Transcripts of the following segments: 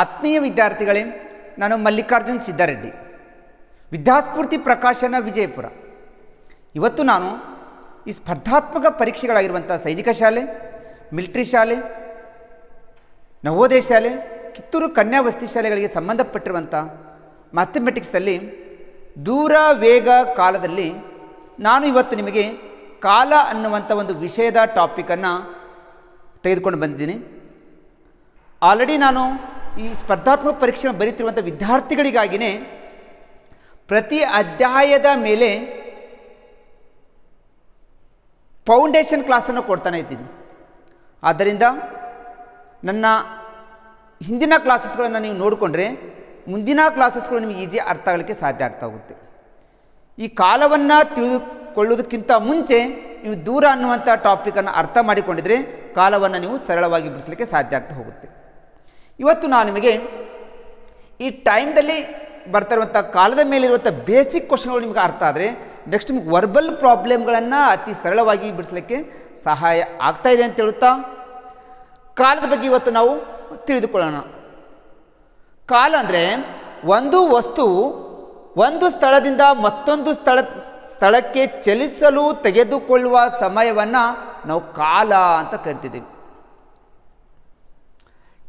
ಆತ್ಮೀಯ ವಿದ್ಯಾರ್ಥಿಗಳೇ ನಾನು ಮಲ್ಲಿಕಾರ್ಜುನ್ ಸಿದ್ದಾರೆಡ್ಡಿ ವಿದ್ಯಾಸ್ಫೂರ್ತಿ ಪ್ರಕಾಶನ ವಿಜಯಪುರ ಇವತ್ತು ನಾನು ಈ ಸ್ಪರ್ಧಾತ್ಮಕ ಪರೀಕ್ಷೆಗಳಾಗಿರುವಂಥ ಸೈನಿಕ ಶಾಲೆ ಮಿಲಿಟ್ರಿ ಶಾಲೆ ನವೋದಯ ಶಾಲೆ ಕಿತ್ತೂರು ವಸ್ತಿ ಶಾಲೆಗಳಿಗೆ ಸಂಬಂಧಪಟ್ಟಿರುವಂಥ ಮ್ಯಾಥಮೆಟಿಕ್ಸಲ್ಲಿ ದೂರ ವೇಗ ಕಾಲದಲ್ಲಿ ನಾನು ಇವತ್ತು ನಿಮಗೆ ಕಾಲ ಅನ್ನುವಂಥ ಒಂದು ವಿಷಯದ ಟಾಪಿಕನ್ನು ತೆಗೆದುಕೊಂಡು ಬಂದಿದ್ದೀನಿ ಆಲ್ರೆಡಿ ನಾನು ಈ ಸ್ಪರ್ಧಾತ್ಮಕ ಪರೀಕ್ಷೆಯನ್ನು ಬರೀತಿರುವಂಥ ವಿದ್ಯಾರ್ಥಿಗಳಿಗಾಗಿಯೇ ಪ್ರತಿ ಅಧ್ಯಾಯದ ಮೇಲೆ ಫೌಂಡೇಶನ್ ಕ್ಲಾಸನ್ನು ಕೊಡ್ತಾನೆ ಇದ್ದೀನಿ ಆದ್ದರಿಂದ ನನ್ನ ಹಿಂದಿನ ಕ್ಲಾಸಸ್ಗಳನ್ನು ನೀವು ನೋಡಿಕೊಂಡ್ರೆ ಮುಂದಿನ ಕ್ಲಾಸಸ್ಗಳು ನಿಮಗೆ ಈಜಿ ಅರ್ಥ ಆಗಲಿಕ್ಕೆ ಸಾಧ್ಯ ಆಗ್ತಾ ಹೋಗುತ್ತೆ ಈ ಕಾಲವನ್ನು ತಿಳಿದುಕೊಳ್ಳೋದಕ್ಕಿಂತ ಮುಂಚೆ ನೀವು ದೂರ ಅನ್ನುವಂಥ ಟಾಪಿಕನ್ನು ಅರ್ಥ ಮಾಡಿಕೊಂಡಿದರೆ ಕಾಲವನ್ನು ನೀವು ಸರಳವಾಗಿ ಬಿಡಿಸಲಿಕ್ಕೆ ಸಾಧ್ಯ ಆಗ್ತಾ ಹೋಗುತ್ತೆ ಇವತ್ತು ನಾನು ನಿಮಗೆ ಈ ಟೈಮ್ದಲ್ಲಿ ಬರ್ತಾ ಇರುವಂಥ ಕಾಲದ ಮೇಲಿರುವಂಥ ಬೇಸಿಕ್ ಕ್ವಶನ್ಗಳು ನಿಮಗೆ ಅರ್ಥ ಆದರೆ ನೆಕ್ಸ್ಟ್ ನಿಮಗೆ ವರ್ಬಲ್ ಪ್ರಾಬ್ಲಮ್ಗಳನ್ನು ಅತಿ ಸರಳವಾಗಿ ಬಿಡಿಸಲಿಕ್ಕೆ ಸಹಾಯ ಆಗ್ತಾ ಇದೆ ಅಂತ ಹೇಳುತ್ತಾ ಕಾಲದ ಬಗ್ಗೆ ಇವತ್ತು ನಾವು ತಿಳಿದುಕೊಳ್ಳೋಣ ಕಾಲ ಅಂದರೆ ಒಂದು ವಸ್ತು ಒಂದು ಸ್ಥಳದಿಂದ ಮತ್ತೊಂದು ಸ್ಥಳ ಸ್ಥಳಕ್ಕೆ ಚಲಿಸಲು ತೆಗೆದುಕೊಳ್ಳುವ ಸಮಯವನ್ನು ನಾವು ಕಾಲ ಅಂತ ಕರಿತಿದ್ದೀವಿ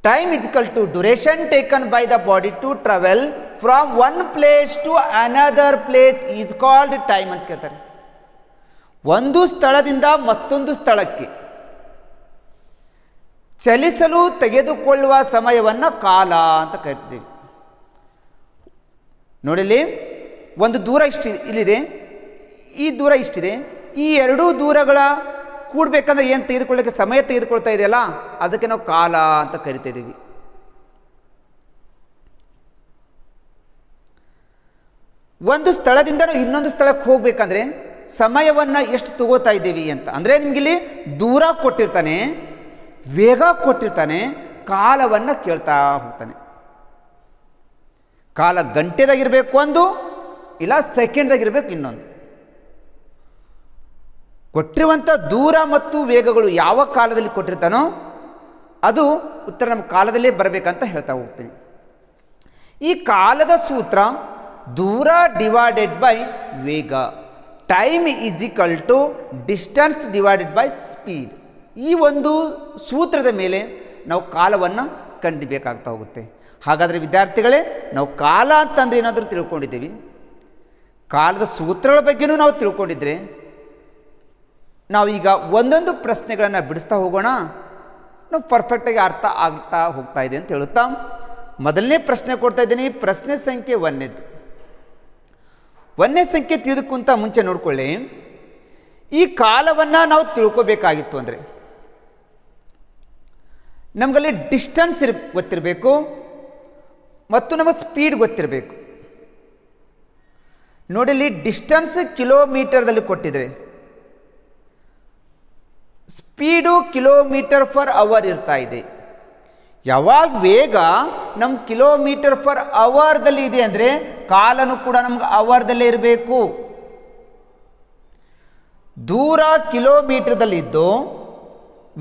time is equal to duration taken by the body to travel from one place to another place is called time ಅಂತ ಕೇಳ್ತಾರೆ ಒಂದು ಸ್ಥಳದಿಂದ ಮತ್ತೊಂದು ಸ್ಥಳಕ್ಕೆ ಚಲಿಸಲು ತೆಗೆದುಕೊಳ್ಳುವ ಸಮಯವನ್ನು ಕಾಲ ಅಂತ ಕರಿತೀವಿ ನೋಡಿಲಿ ಒಂದು ದೂರ ಇಷ್ಟಿದೆ ಇಲ್ಲಿದೆ ಈ ದೂರ ಇಷ್ಟಿದೆ ಈ ಎರಡೂ ದೂರಗಳ ಕೂಡಬೇಕಂದ್ರೆ ಏನು ತೆಗೆದುಕೊಳ್ಳೋಕ್ಕೆ ಸಮಯ ತೆಗೆದುಕೊಳ್ತಾ ಇದೆಯಲ್ಲ ಅದಕ್ಕೆ ನಾವು ಕಾಲ ಅಂತ ಕರಿತಾ ಒಂದು ಸ್ಥಳದಿಂದ ನಾವು ಇನ್ನೊಂದು ಸ್ಥಳಕ್ಕೆ ಹೋಗ್ಬೇಕಂದ್ರೆ ಸಮಯವನ್ನು ಎಷ್ಟು ತಗೋತಾ ಇದ್ದೀವಿ ಅಂತ ಅಂದರೆ ಇಲ್ಲಿ ದೂರ ಕೊಟ್ಟಿರ್ತಾನೆ ವೇಗ ಕೊಟ್ಟಿರ್ತಾನೆ ಕಾಲವನ್ನು ಕೇಳ್ತಾ ಹೋಗ್ತಾನೆ ಕಾಲ ಗಂಟೆದಾಗಿರಬೇಕು ಒಂದು ಇಲ್ಲ ಸೆಕೆಂಡ್ದಾಗಿರಬೇಕು ಇನ್ನೊಂದು ಕೊಟ್ಟಿರುವಂಥ ದೂರ ಮತ್ತು ವೇಗಗಳು ಯಾವ ಕಾಲದಲ್ಲಿ ಕೊಟ್ಟಿರ್ತಾನೋ ಅದು ಉತ್ತರ ನಮ್ಮ ಕಾಲದಲ್ಲೇ ಬರಬೇಕಂತ ಹೇಳ್ತಾ ಹೋಗ್ತೀನಿ ಈ ಕಾಲದ ಸೂತ್ರ ದೂರ ಡಿವೈಡೆಡ್ ಬೈ ವೇಗ time is equal to distance divided by speed ಈ ಒಂದು ಸೂತ್ರದ ಮೇಲೆ ನಾವು ಕಾಲವನ್ನು ಕಂಡಿಬೇಕಾಗ್ತಾ ಹೋಗುತ್ತೆ ಹಾಗಾದರೆ ವಿದ್ಯಾರ್ಥಿಗಳೇ ನಾವು ಕಾಲ ಅಂತಂದ್ರೆ ಏನಾದರೂ ತಿಳ್ಕೊಂಡಿದ್ದೀವಿ ಕಾಲದ ಸೂತ್ರಗಳ ಬಗ್ಗೆನೂ ನಾವು ತಿಳ್ಕೊಂಡಿದ್ರೆ ನಾವೀಗ ಒಂದೊಂದು ಪ್ರಶ್ನೆಗಳನ್ನು ಬಿಡಿಸ್ತಾ ಹೋಗೋಣ ನಾವು ಪರ್ಫೆಕ್ಟಾಗಿ ಅರ್ಥ ಆಗ್ತಾ ಹೋಗ್ತಾ ಇದೆ ಅಂತ ಹೇಳುತ್ತಾ ಮೊದಲನೇ ಪ್ರಶ್ನೆ ಕೊಡ್ತಾ ಇದ್ದೀನಿ ಪ್ರಶ್ನೆ ಸಂಖ್ಯೆ ಒಂದೇದು ಒಂದನೇ ಸಂಖ್ಯೆ ತಿಳಿದುಕುಂತ ಮುಂಚೆ ನೋಡಿಕೊಳ್ಳಿ ಈ ಕಾಲವನ್ನು ನಾವು ತಿಳ್ಕೋಬೇಕಾಗಿತ್ತು ಅಂದರೆ ನಮಗಲ್ಲಿ ಡಿಸ್ಟೆನ್ಸ್ ಇರ್ ಗೊತ್ತಿರಬೇಕು ಮತ್ತು ನಮಗೆ ಸ್ಪೀಡ್ ಗೊತ್ತಿರಬೇಕು ನೋಡಿಲ್ಲಿ ಡಿಸ್ಟೆನ್ಸ್ ಕಿಲೋಮೀಟರ್ದಲ್ಲಿ ಕೊಟ್ಟಿದ್ರೆ ಸ್ಪೀಡು ಕಿಲೋಮೀಟರ್ ಫರ್ ಅವರ್ ಇರ್ತಾ ಇದೆ ಯಾವಾಗ ವೇಗ ನಮ್ಮ ಕಿಲೋಮೀಟರ್ ಫರ್ ಅವರ್ದಲ್ಲಿ ಇದೆ ಅಂದರೆ ಕಾಲನು ಕೂಡ ನಮ್ಗೆ ಅವರ್ದಲ್ಲೇ ಇರಬೇಕು ದೂರ ಕಿಲೋಮೀಟರ್ದಲ್ಲಿದ್ದು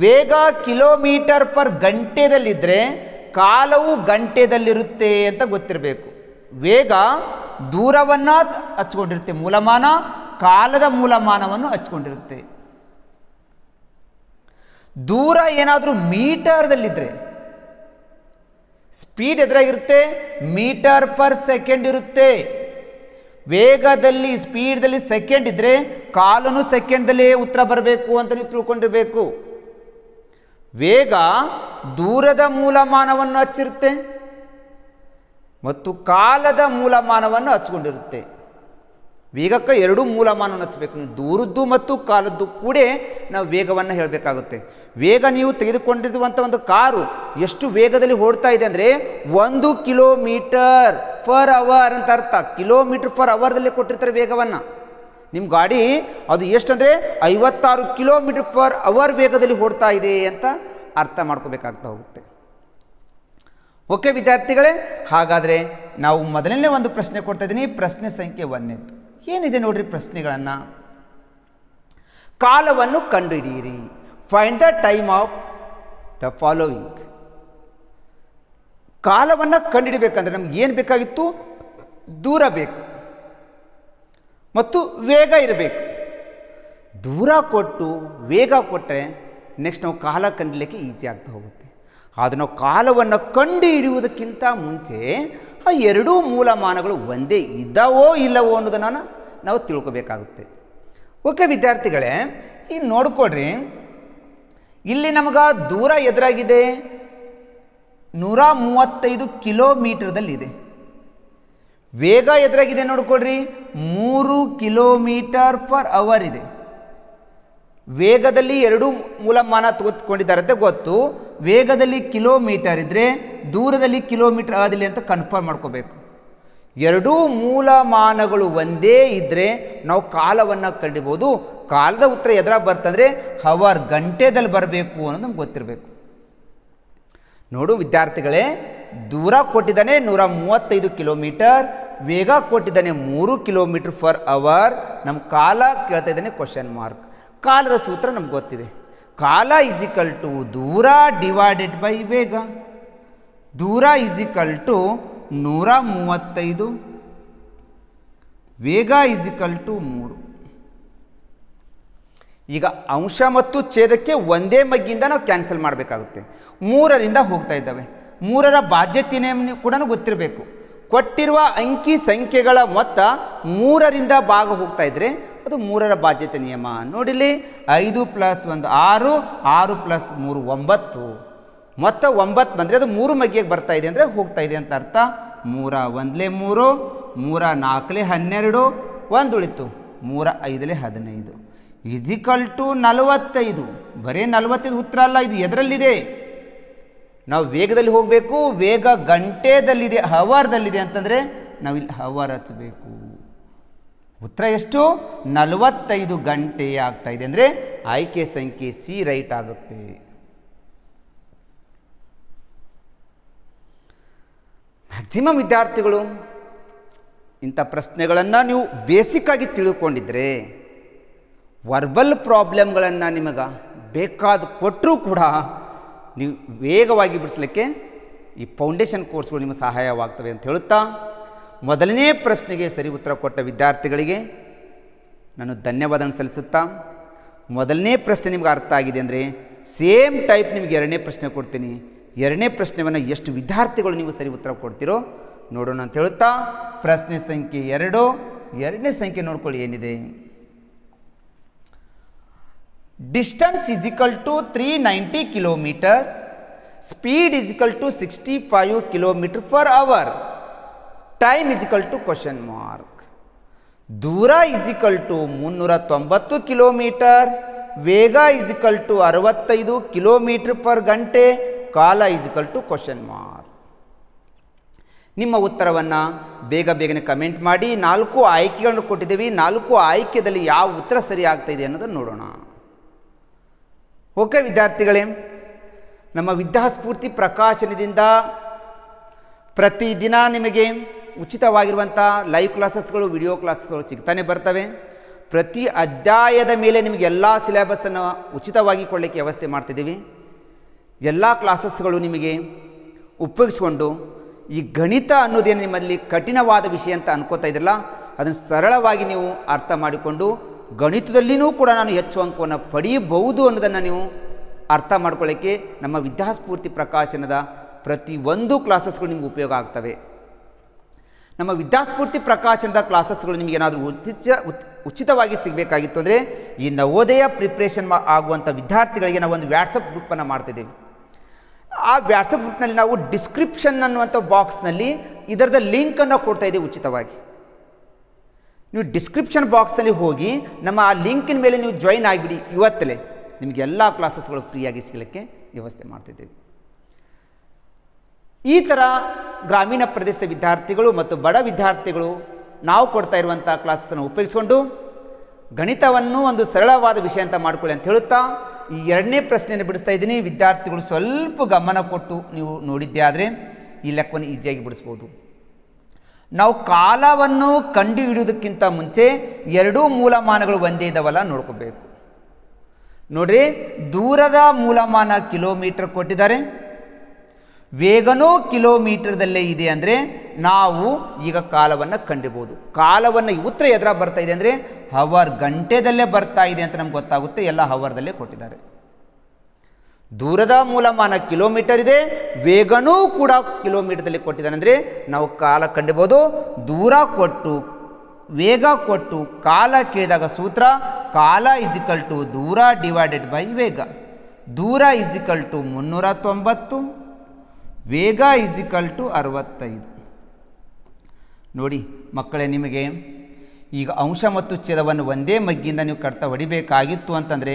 ವೇಗ ಕಿಲೋಮೀಟರ್ ಪರ್ ಗಂಟೆದಲ್ಲಿದ್ದರೆ ಕಾಲವು ಗಂಟೆದಲ್ಲಿರುತ್ತೆ ಅಂತ ಗೊತ್ತಿರಬೇಕು ವೇಗ ದೂರವನ್ನು ಹಚ್ಕೊಂಡಿರುತ್ತೆ ಮೂಲಮಾನ ಕಾಲದ ಮೂಲಮಾನವನ್ನು ಹಚ್ಕೊಂಡಿರುತ್ತೆ ದೂರ ಏನಾದರೂ ಮೀಟರ್ದಲ್ಲಿದ್ದರೆ ಸ್ಪೀಡ್ ಎದುರಾಗಿರುತ್ತೆ ಮೀಟರ್ ಪರ್ ಸೆಕೆಂಡ್ ಇರುತ್ತೆ ವೇಗದಲ್ಲಿ ಸ್ಪೀಡ್ದಲ್ಲಿ ಸೆಕೆಂಡ್ ಇದ್ದರೆ ಕಾಲನು ಸೆಕೆಂಡಲ್ಲೇ ಉತ್ತರ ಬರಬೇಕು ಅಂತ ನೀವು ತಿಳ್ಕೊಂಡಿರಬೇಕು ವೇಗ ದೂರದ ಮೂಲಮಾನವನ್ನು ಹಚ್ಚಿರುತ್ತೆ ಮತ್ತು ಕಾಲದ ಮೂಲಮಾನವನ್ನು ಹಚ್ಕೊಂಡಿರುತ್ತೆ ವೇಗಕ್ಕೆ ಎರಡೂ ಮೂಲಮಾನ ಹಚ್ಚಬೇಕು ದೂರದ್ದು ಮತ್ತು ಕಾಲದ್ದು ಕೂಡ ನಾವು ವೇಗವನ್ನು ಹೇಳಬೇಕಾಗುತ್ತೆ ವೇಗ ನೀವು ತೆಗೆದುಕೊಂಡಿರುವಂಥ ಒಂದು ಕಾರು ಎಷ್ಟು ವೇಗದಲ್ಲಿ ಓಡ್ತಾ ಇದೆ ಅಂದರೆ ಒಂದು ಕಿಲೋಮೀಟರ್ ಫರ್ ಅವರ್ ಅಂತ ಅರ್ಥ ಕಿಲೋಮೀಟರ್ ಫರ್ ಅವರ್ದಲ್ಲಿ ಕೊಟ್ಟಿರ್ತಾರೆ ವೇಗವನ್ನು ನಿಮ್ಮ ಗಾಡಿ ಅದು ಎಷ್ಟಂದರೆ ಐವತ್ತಾರು ಕಿಲೋಮೀಟರ್ ಫರ್ ಅವರ್ ವೇಗದಲ್ಲಿ ಓಡ್ತಾ ಇದೆ ಅಂತ ಅರ್ಥ ಮಾಡ್ಕೋಬೇಕಾಗ್ತಾ ಹೋಗುತ್ತೆ ಓಕೆ ವಿದ್ಯಾರ್ಥಿಗಳೇ ಹಾಗಾದರೆ ನಾವು ಮೊದಲನೇ ಒಂದು ಪ್ರಶ್ನೆ ಕೊಡ್ತಾ ಇದ್ದೀನಿ ಪ್ರಶ್ನೆ ಸಂಖ್ಯೆ ಒಂದೇ ಏನಿದೆ ನೋಡ್ರಿ ಪ್ರಶ್ನೆಗಳನ್ನು ಕಾಲವನ್ನು ಕಂಡುಹಿಡಿಯಿರಿ find the time of the following ಕಾಲವನ್ನು ಕಂಡುಹಿಡಬೇಕಂದ್ರೆ ನಮ್ಗೆ ಏನು ಬೇಕಾಗಿತ್ತು ದೂರ ಬೇಕು ಮತ್ತು ವೇಗ ಇರಬೇಕು ದೂರ ಕೊಟ್ಟು ವೇಗ ಕೊಟ್ಟರೆ ನೆಕ್ಸ್ಟ್ ನಾವು ಕಾಲ ಕಂಡಲಿಕ್ಕೆ ಈಜಿ ಆಗ್ತಾ ಹೋಗುತ್ತೆ ಆದರೆ ನಾವು ಕಾಲವನ್ನು ಕಂಡುಹಿಡಿಯುವುದಕ್ಕಿಂತ ಮುಂಚೆ ಆ ಎರಡೂ ಮೂಲಮಾನಗಳು ಒಂದೇ ಇದ್ದಾವೋ ಇಲ್ಲವೋ ಅನ್ನೋದನ್ನು ನಾವು ತಿಳ್ಕೋಬೇಕಾಗುತ್ತೆ ಓಕೆ ವಿದ್ಯಾರ್ಥಿಗಳೇ ಈಗ ನೋಡ್ಕೊಡ್ರಿ ಇಲ್ಲಿ ನಮಗೆ ದೂರ ಎದುರಾಗಿದೆ ನೂರ ಮೂವತ್ತೈದು ಕಿಲೋಮೀಟರ್ದಲ್ಲಿದೆ ವೇಗ ಎದುರಾಗಿದೆ ನೋಡ್ಕೊಳ್ರಿ ಮೂರು ಕಿಲೋಮೀಟರ್ ಪರ್ ಅವರ್ ಇದೆ ವೇಗದಲ್ಲಿ ಎರಡು ಮೂಲಮಾನ ಅಂತ ಗೊತ್ತು ವೇಗದಲ್ಲಿ ಕಿಲೋಮೀಟರ್ ಇದ್ದರೆ ದೂರದಲ್ಲಿ ಕಿಲೋಮೀಟರ್ ಆಗಲಿ ಅಂತ ಕನ್ಫರ್ಮ್ ಮಾಡ್ಕೋಬೇಕು ಎರಡೂ ಮೂಲಮಾನಗಳು ಒಂದೇ ಇದ್ದರೆ ನಾವು ಕಾಲವನ್ನು ಕಂಡಿಬೋದು ಕಾಲದ ಉತ್ತರ ಎದುರ ಬರ್ತಂದರೆ ಹವರ್ ಗಂಟೆದಲ್ಲಿ ಬರಬೇಕು ಅನ್ನೋದು ನಮ್ಗೆ ಗೊತ್ತಿರಬೇಕು ನೋಡು ವಿದ್ಯಾರ್ಥಿಗಳೇ ದೂರ ಕೊಟ್ಟಿದ್ದಾನೆ ನೂರ ಮೂವತ್ತೈದು ಕಿಲೋಮೀಟರ್ ವೇಗ ಕೊಟ್ಟಿದ್ದಾನೆ ಮೂರು ಕಿಲೋಮೀಟ್ರ್ ಫರ್ ಅವರ್ ನಮ್ಮ ಕಾಲ ಕೇಳ್ತಾ ಇದ್ದಾನೆ ಕ್ವಶನ್ ಮಾರ್ಕ್ ಕಾಲದ ಸೂತ್ರ ನಮ್ಗೆ ಗೊತ್ತಿದೆ ಕಾಲ ಇಜಿಕಲ್ ಟು ದೂರ ಡಿವೈಡೆಡ್ ಬೈ ವೇಗ ದೂರ ಇಜಿಕಲ್ ಟು ನೂರ ಮೂವತ್ತೈದು ವೇಗ ಇಜಿಕಲ್ ಟು ಮೂರು ಈಗ ಅಂಶ ಮತ್ತು ಛೇದಕ್ಕೆ ಒಂದೇ ಮಗ್ಗಿಂದ ನಾವು ಕ್ಯಾನ್ಸಲ್ ಮಾಡಬೇಕಾಗುತ್ತೆ ಮೂರರಿಂದ ಹೋಗ್ತಾ ಇದ್ದಾವೆ ಮೂರರ ಬಾಧ್ಯತೆಯೇ ಕೂಡ ಗೊತ್ತಿರಬೇಕು ಕೊಟ್ಟಿರುವ ಅಂಕಿ ಸಂಖ್ಯೆಗಳ ಮೊತ್ತ ಮೂರರಿಂದ ಭಾಗ ಹೋಗ್ತಾ ಇದ್ದರೆ ಅದು ಮೂರರ ಬಾಧ್ಯತೆ ನಿಯಮ ನೋಡಿಲಿ ಐದು ಪ್ಲಸ್ ಒಂದು ಆರು ಆರು ಪ್ಲಸ್ ಮೂರು ಒಂಬತ್ತು ಮೊತ್ತ ಒಂಬತ್ತು ಬಂದರೆ ಅದು ಮೂರು ಮಗ್ಗಿಯಾಗಿ ಬರ್ತಾ ಇದೆ ಅಂದರೆ ಹೋಗ್ತಾ ಇದೆ ಅಂತ ಅರ್ಥ ಮೂರ ಒಂದಲೇ ಮೂರು ಮೂರ ನಾಲ್ಕಲೇ ಹನ್ನೆರಡು ಒಂದು ಉಳಿತು ಮೂರ ಐದಲೇ ಹದಿನೈದು ಇಜಿಕಲ್ ಟು ನಲವತ್ತೈದು ಬರೀ ನಲವತ್ತೈದು ಉತ್ತರ ಅಲ್ಲ ಇದು ಎದರಲ್ಲಿದೆ ನಾವು ವೇಗದಲ್ಲಿ ಹೋಗಬೇಕು ವೇಗ ಗಂಟೆದಲ್ಲಿದೆ ಹವರ್ದಲ್ಲಿದೆ ಅಂತಂದರೆ ನಾವಿಲ್ಲಿ ಹವರ್ ಹಚ್ಚಬೇಕು ಉತ್ತರ ಎಷ್ಟು ನಲವತ್ತೈದು ಗಂಟೆ ಆಗ್ತಾ ಇದೆ ಅಂದರೆ ಆಯ್ಕೆ ಸಂಖ್ಯೆ ಸಿ ರೈಟ್ ಆಗುತ್ತೆ ಮ್ಯಾಕ್ಸಿಮಮ್ ವಿದ್ಯಾರ್ಥಿಗಳು ಇಂಥ ಪ್ರಶ್ನೆಗಳನ್ನು ನೀವು ಬೇಸಿಕ್ಕಾಗಿ ತಿಳ್ಕೊಂಡಿದ್ರೆ ವರ್ಬಲ್ ಪ್ರಾಬ್ಲಮ್ಗಳನ್ನು ನಿಮಗೆ ಬೇಕಾದ ಕೊಟ್ಟರೂ ಕೂಡ ನೀವು ವೇಗವಾಗಿ ಬಿಡಿಸಲಿಕ್ಕೆ ಈ ಫೌಂಡೇಶನ್ ಕೋರ್ಸ್ಗಳು ನಿಮಗೆ ಸಹಾಯವಾಗ್ತವೆ ಅಂತ ಹೇಳುತ್ತಾ ಮೊದಲನೇ ಪ್ರಶ್ನೆಗೆ ಸರಿ ಉತ್ತರ ಕೊಟ್ಟ ವಿದ್ಯಾರ್ಥಿಗಳಿಗೆ ನಾನು ಧನ್ಯವಾದವನ್ನು ಸಲ್ಲಿಸುತ್ತಾ ಮೊದಲನೇ ಪ್ರಶ್ನೆ ನಿಮ್ಗೆ ಅರ್ಥ ಆಗಿದೆ ಅಂದರೆ ಸೇಮ್ ಟೈಪ್ ನಿಮ್ಗೆ ಎರಡನೇ ಪ್ರಶ್ನೆ ಕೊಡ್ತೀನಿ ಎರಡನೇ ಪ್ರಶ್ನೆವನ್ನು ಎಷ್ಟು ವಿದ್ಯಾರ್ಥಿಗಳು ನೀವು ಸರಿ ಉತ್ತರ ಕೊಡ್ತೀರೋ ನೋಡೋಣ ಅಂತ ಹೇಳುತ್ತಾ ಪ್ರಶ್ನೆ ಸಂಖ್ಯೆ ಎರಡು ಎರಡನೇ ಸಂಖ್ಯೆ ನೋಡ್ಕೊಳ್ಳಿ ಏನಿದೆ distance ಇಜಿಕಲ್ to three ninety kilometre speed equal to sixty five kilometre per hour time equal to question mark ದೂರ ಇಜಿಕಲ್ ಟು ಮುನ್ನೂರ ತೊಂಬತ್ತು ಕಿಲೋಮೀಟರ್ ವೇಗ ಇಜಿಕಲ್ ಟು ಅರವತ್ತೈದು ಕಿಲೋಮೀಟ್ರ್ ಪರ್ ಗಂಟೆ ಕಾಲ ಇಜಿಕಲ್ ಟು ಕ್ವಶನ್ ಮಾರ್ಕ್ ನಿಮ್ಮ ಉತ್ತರವನ್ನು ಬೇಗ ಬೇಗನೆ ಕಮೆಂಟ್ ಮಾಡಿ ನಾಲ್ಕು ಆಯ್ಕೆಗಳನ್ನು ಕೊಟ್ಟಿದ್ದೀವಿ ನಾಲ್ಕು ಆಯ್ಕೆಯಲ್ಲಿ ಯಾವ ಉತ್ತರ ಸರಿ ಇದೆ ಅನ್ನೋದನ್ನು ನೋಡೋಣ ಓಕೆ ವಿದ್ಯಾರ್ಥಿಗಳೇ ನಮ್ಮ ವಿದ್ಯಾಸ್ಫೂರ್ತಿ ಪ್ರಕಾಶನದಿಂದ ಪ್ರತಿದಿನ ನಿಮಗೆ ಉಚಿತವಾಗಿರುವಂಥ ಲೈವ್ ಕ್ಲಾಸಸ್ಗಳು ವಿಡಿಯೋ ಕ್ಲಾಸಸ್ಗಳು ಸಿಗ್ತಾನೆ ಬರ್ತವೆ ಪ್ರತಿ ಅಧ್ಯಾಯದ ಮೇಲೆ ನಿಮಗೆ ಎಲ್ಲ ಸಿಲೆಬಸ್ಸನ್ನು ಉಚಿತವಾಗಿ ಕೊಡಲಿಕ್ಕೆ ವ್ಯವಸ್ಥೆ ಮಾಡ್ತಿದ್ದೀವಿ ಎಲ್ಲ ಕ್ಲಾಸಸ್ಗಳು ನಿಮಗೆ ಉಪಯೋಗಿಸ್ಕೊಂಡು ಈ ಗಣಿತ ಅನ್ನೋದೇನು ನಿಮ್ಮಲ್ಲಿ ಕಠಿಣವಾದ ವಿಷಯ ಅಂತ ಅನ್ಕೋತಾ ಇದ್ದಲ್ಲ ಅದನ್ನು ಸರಳವಾಗಿ ನೀವು ಅರ್ಥ ಮಾಡಿಕೊಂಡು ಗಣಿತದಲ್ಲಿಯೂ ಕೂಡ ನಾನು ಹೆಚ್ಚು ಅಂಕವನ್ನು ಪಡೆಯಬಹುದು ಅನ್ನೋದನ್ನು ನೀವು ಅರ್ಥ ಮಾಡ್ಕೊಳ್ಳೋಕ್ಕೆ ನಮ್ಮ ವಿದ್ಯಾಸ್ಫೂರ್ತಿ ಪ್ರಕಾಶನದ ಪ್ರತಿಯೊಂದು ಕ್ಲಾಸಸ್ಗಳು ನಿಮ್ಗೆ ಉಪಯೋಗ ಆಗ್ತವೆ ನಮ್ಮ ವಿದ್ಯಾಸ್ಫೂರ್ತಿ ಪ್ರಕಾಶನದ ಕ್ಲಾಸಸ್ಗಳು ನಿಮಗೇನಾದರೂ ಉಚಿತ ಉಚಿತವಾಗಿ ಸಿಗಬೇಕಾಗಿತ್ತು ಅಂದರೆ ಈ ನವೋದಯ ಪ್ರಿಪ್ರೇಷನ್ ಆಗುವಂಥ ವಿದ್ಯಾರ್ಥಿಗಳಿಗೆ ನಾವು ಒಂದು ವ್ಯಾಟ್ಸಪ್ ಗ್ರೂಪನ್ನು ಮಾಡ್ತಿದ್ದೀವಿ ಆ ವ್ಯಾಟ್ಸಪ್ ಗ್ರೂಪ್ನಲ್ಲಿ ನಾವು ಡಿಸ್ಕ್ರಿಪ್ಷನ್ ಅನ್ನುವಂಥ ಬಾಕ್ಸ್ನಲ್ಲಿ ಇದರದ ಲಿಂಕನ್ನು ಕೊಡ್ತಾ ಇದ್ದೀವಿ ಉಚಿತವಾಗಿ ನೀವು ಡಿಸ್ಕ್ರಿಪ್ಷನ್ ಬಾಕ್ಸ್ನಲ್ಲಿ ಹೋಗಿ ನಮ್ಮ ಆ ಲಿಂಕಿನ ಮೇಲೆ ನೀವು ಜಾಯಿನ್ ಆಗಿಬಿಡಿ ಇವತ್ತಲೇ ನಿಮಗೆಲ್ಲ ಕ್ಲಾಸಸ್ಗಳು ಫ್ರೀಯಾಗಿ ಸಿಗಲಿಕ್ಕೆ ವ್ಯವಸ್ಥೆ ಮಾಡ್ತಿದ್ದೀವಿ ಈ ಥರ ಗ್ರಾಮೀಣ ಪ್ರದೇಶದ ವಿದ್ಯಾರ್ಥಿಗಳು ಮತ್ತು ಬಡ ವಿದ್ಯಾರ್ಥಿಗಳು ನಾವು ಕೊಡ್ತಾ ಇರುವಂಥ ಕ್ಲಾಸನ್ನು ಉಪಯೋಗಿಸಿಕೊಂಡು ಗಣಿತವನ್ನು ಒಂದು ಸರಳವಾದ ವಿಷಯ ಅಂತ ಮಾಡಿಕೊಳ್ಳಿ ಅಂತ ಹೇಳುತ್ತಾ ಈ ಎರಡನೇ ಪ್ರಶ್ನೆಯನ್ನು ಬಿಡಿಸ್ತಾ ಇದ್ದೀನಿ ವಿದ್ಯಾರ್ಥಿಗಳು ಸ್ವಲ್ಪ ಗಮನ ಕೊಟ್ಟು ನೀವು ನೋಡಿದ್ದೇ ಆದರೆ ಈ ಲೆಕ್ಕವನ್ನು ಈಸಿಯಾಗಿ ಬಿಡಿಸ್ಬೋದು ನಾವು ಕಾಲವನ್ನು ಕಂಡುಹಿಡಿಯುವುದಕ್ಕಿಂತ ಮುಂಚೆ ಎರಡೂ ಮೂಲಮಾನಗಳು ಒಂದೇ ಇದ್ದಾವಲ್ಲ ನೋಡ್ಕೋಬೇಕು ನೋಡ್ರಿ ದೂರದ ಮೂಲಮಾನ ಕಿಲೋಮೀಟರ್ ಕೊಟ್ಟಿದ್ದಾರೆ ವೇಗನೂ ಕಿಲೋಮೀಟರ್ದಲ್ಲೇ ಇದೆ ಅಂದರೆ ನಾವು ಈಗ ಕಾಲವನ್ನು ಕಂಡಿಬೋದು ಕಾಲವನ್ನು ಉತ್ತರ ಎದುರ ಬರ್ತಾ ಇದೆ ಅಂದರೆ ಹವರ್ ಗಂಟೆದಲ್ಲೇ ಬರ್ತಾ ಇದೆ ಅಂತ ನಮ್ಗೆ ಗೊತ್ತಾಗುತ್ತೆ ಎಲ್ಲ ಹವರ್ದಲ್ಲೇ ಕೊಟ್ಟಿದ್ದಾರೆ ದೂರದ ಮೂಲಮಾನ ಕಿಲೋಮೀಟರ್ ಇದೆ ವೇಗನೂ ಕೂಡ ಕಿಲೋಮೀಟರ್ದಲ್ಲಿ ಕೊಟ್ಟಿದ್ದಾರೆ ಅಂದರೆ ನಾವು ಕಾಲ ಕಂಡಿಬೋದು ದೂರ ಕೊಟ್ಟು ವೇಗ ಕೊಟ್ಟು ಕಾಲ ಕೇಳಿದಾಗ ಸೂತ್ರ ಕಾಲ ಇಜಿಕಲ್ ಟು ದೂರ ಡಿವೈಡೆಡ್ ಬೈ ವೇಗ ದೂರ ಇಜಿಕಲ್ ಟು ಮುನ್ನೂರ ತೊಂಬತ್ತು ವೇಗ ಇಸಿಕಲ್ ಟು ಅರವತ್ತೈದು ನೋಡಿ ಮಕ್ಕಳೇ ನಿಮಗೆ ಈಗ ಅಂಶ ಮತ್ತು ಛೇದವನ್ನು ಒಂದೇ ಮಗ್ಗಿಯಿಂದ ನೀವು ಕಟ್ತಾ ಹೊಡಿಬೇಕಾಗಿತ್ತು ಅಂತಂದರೆ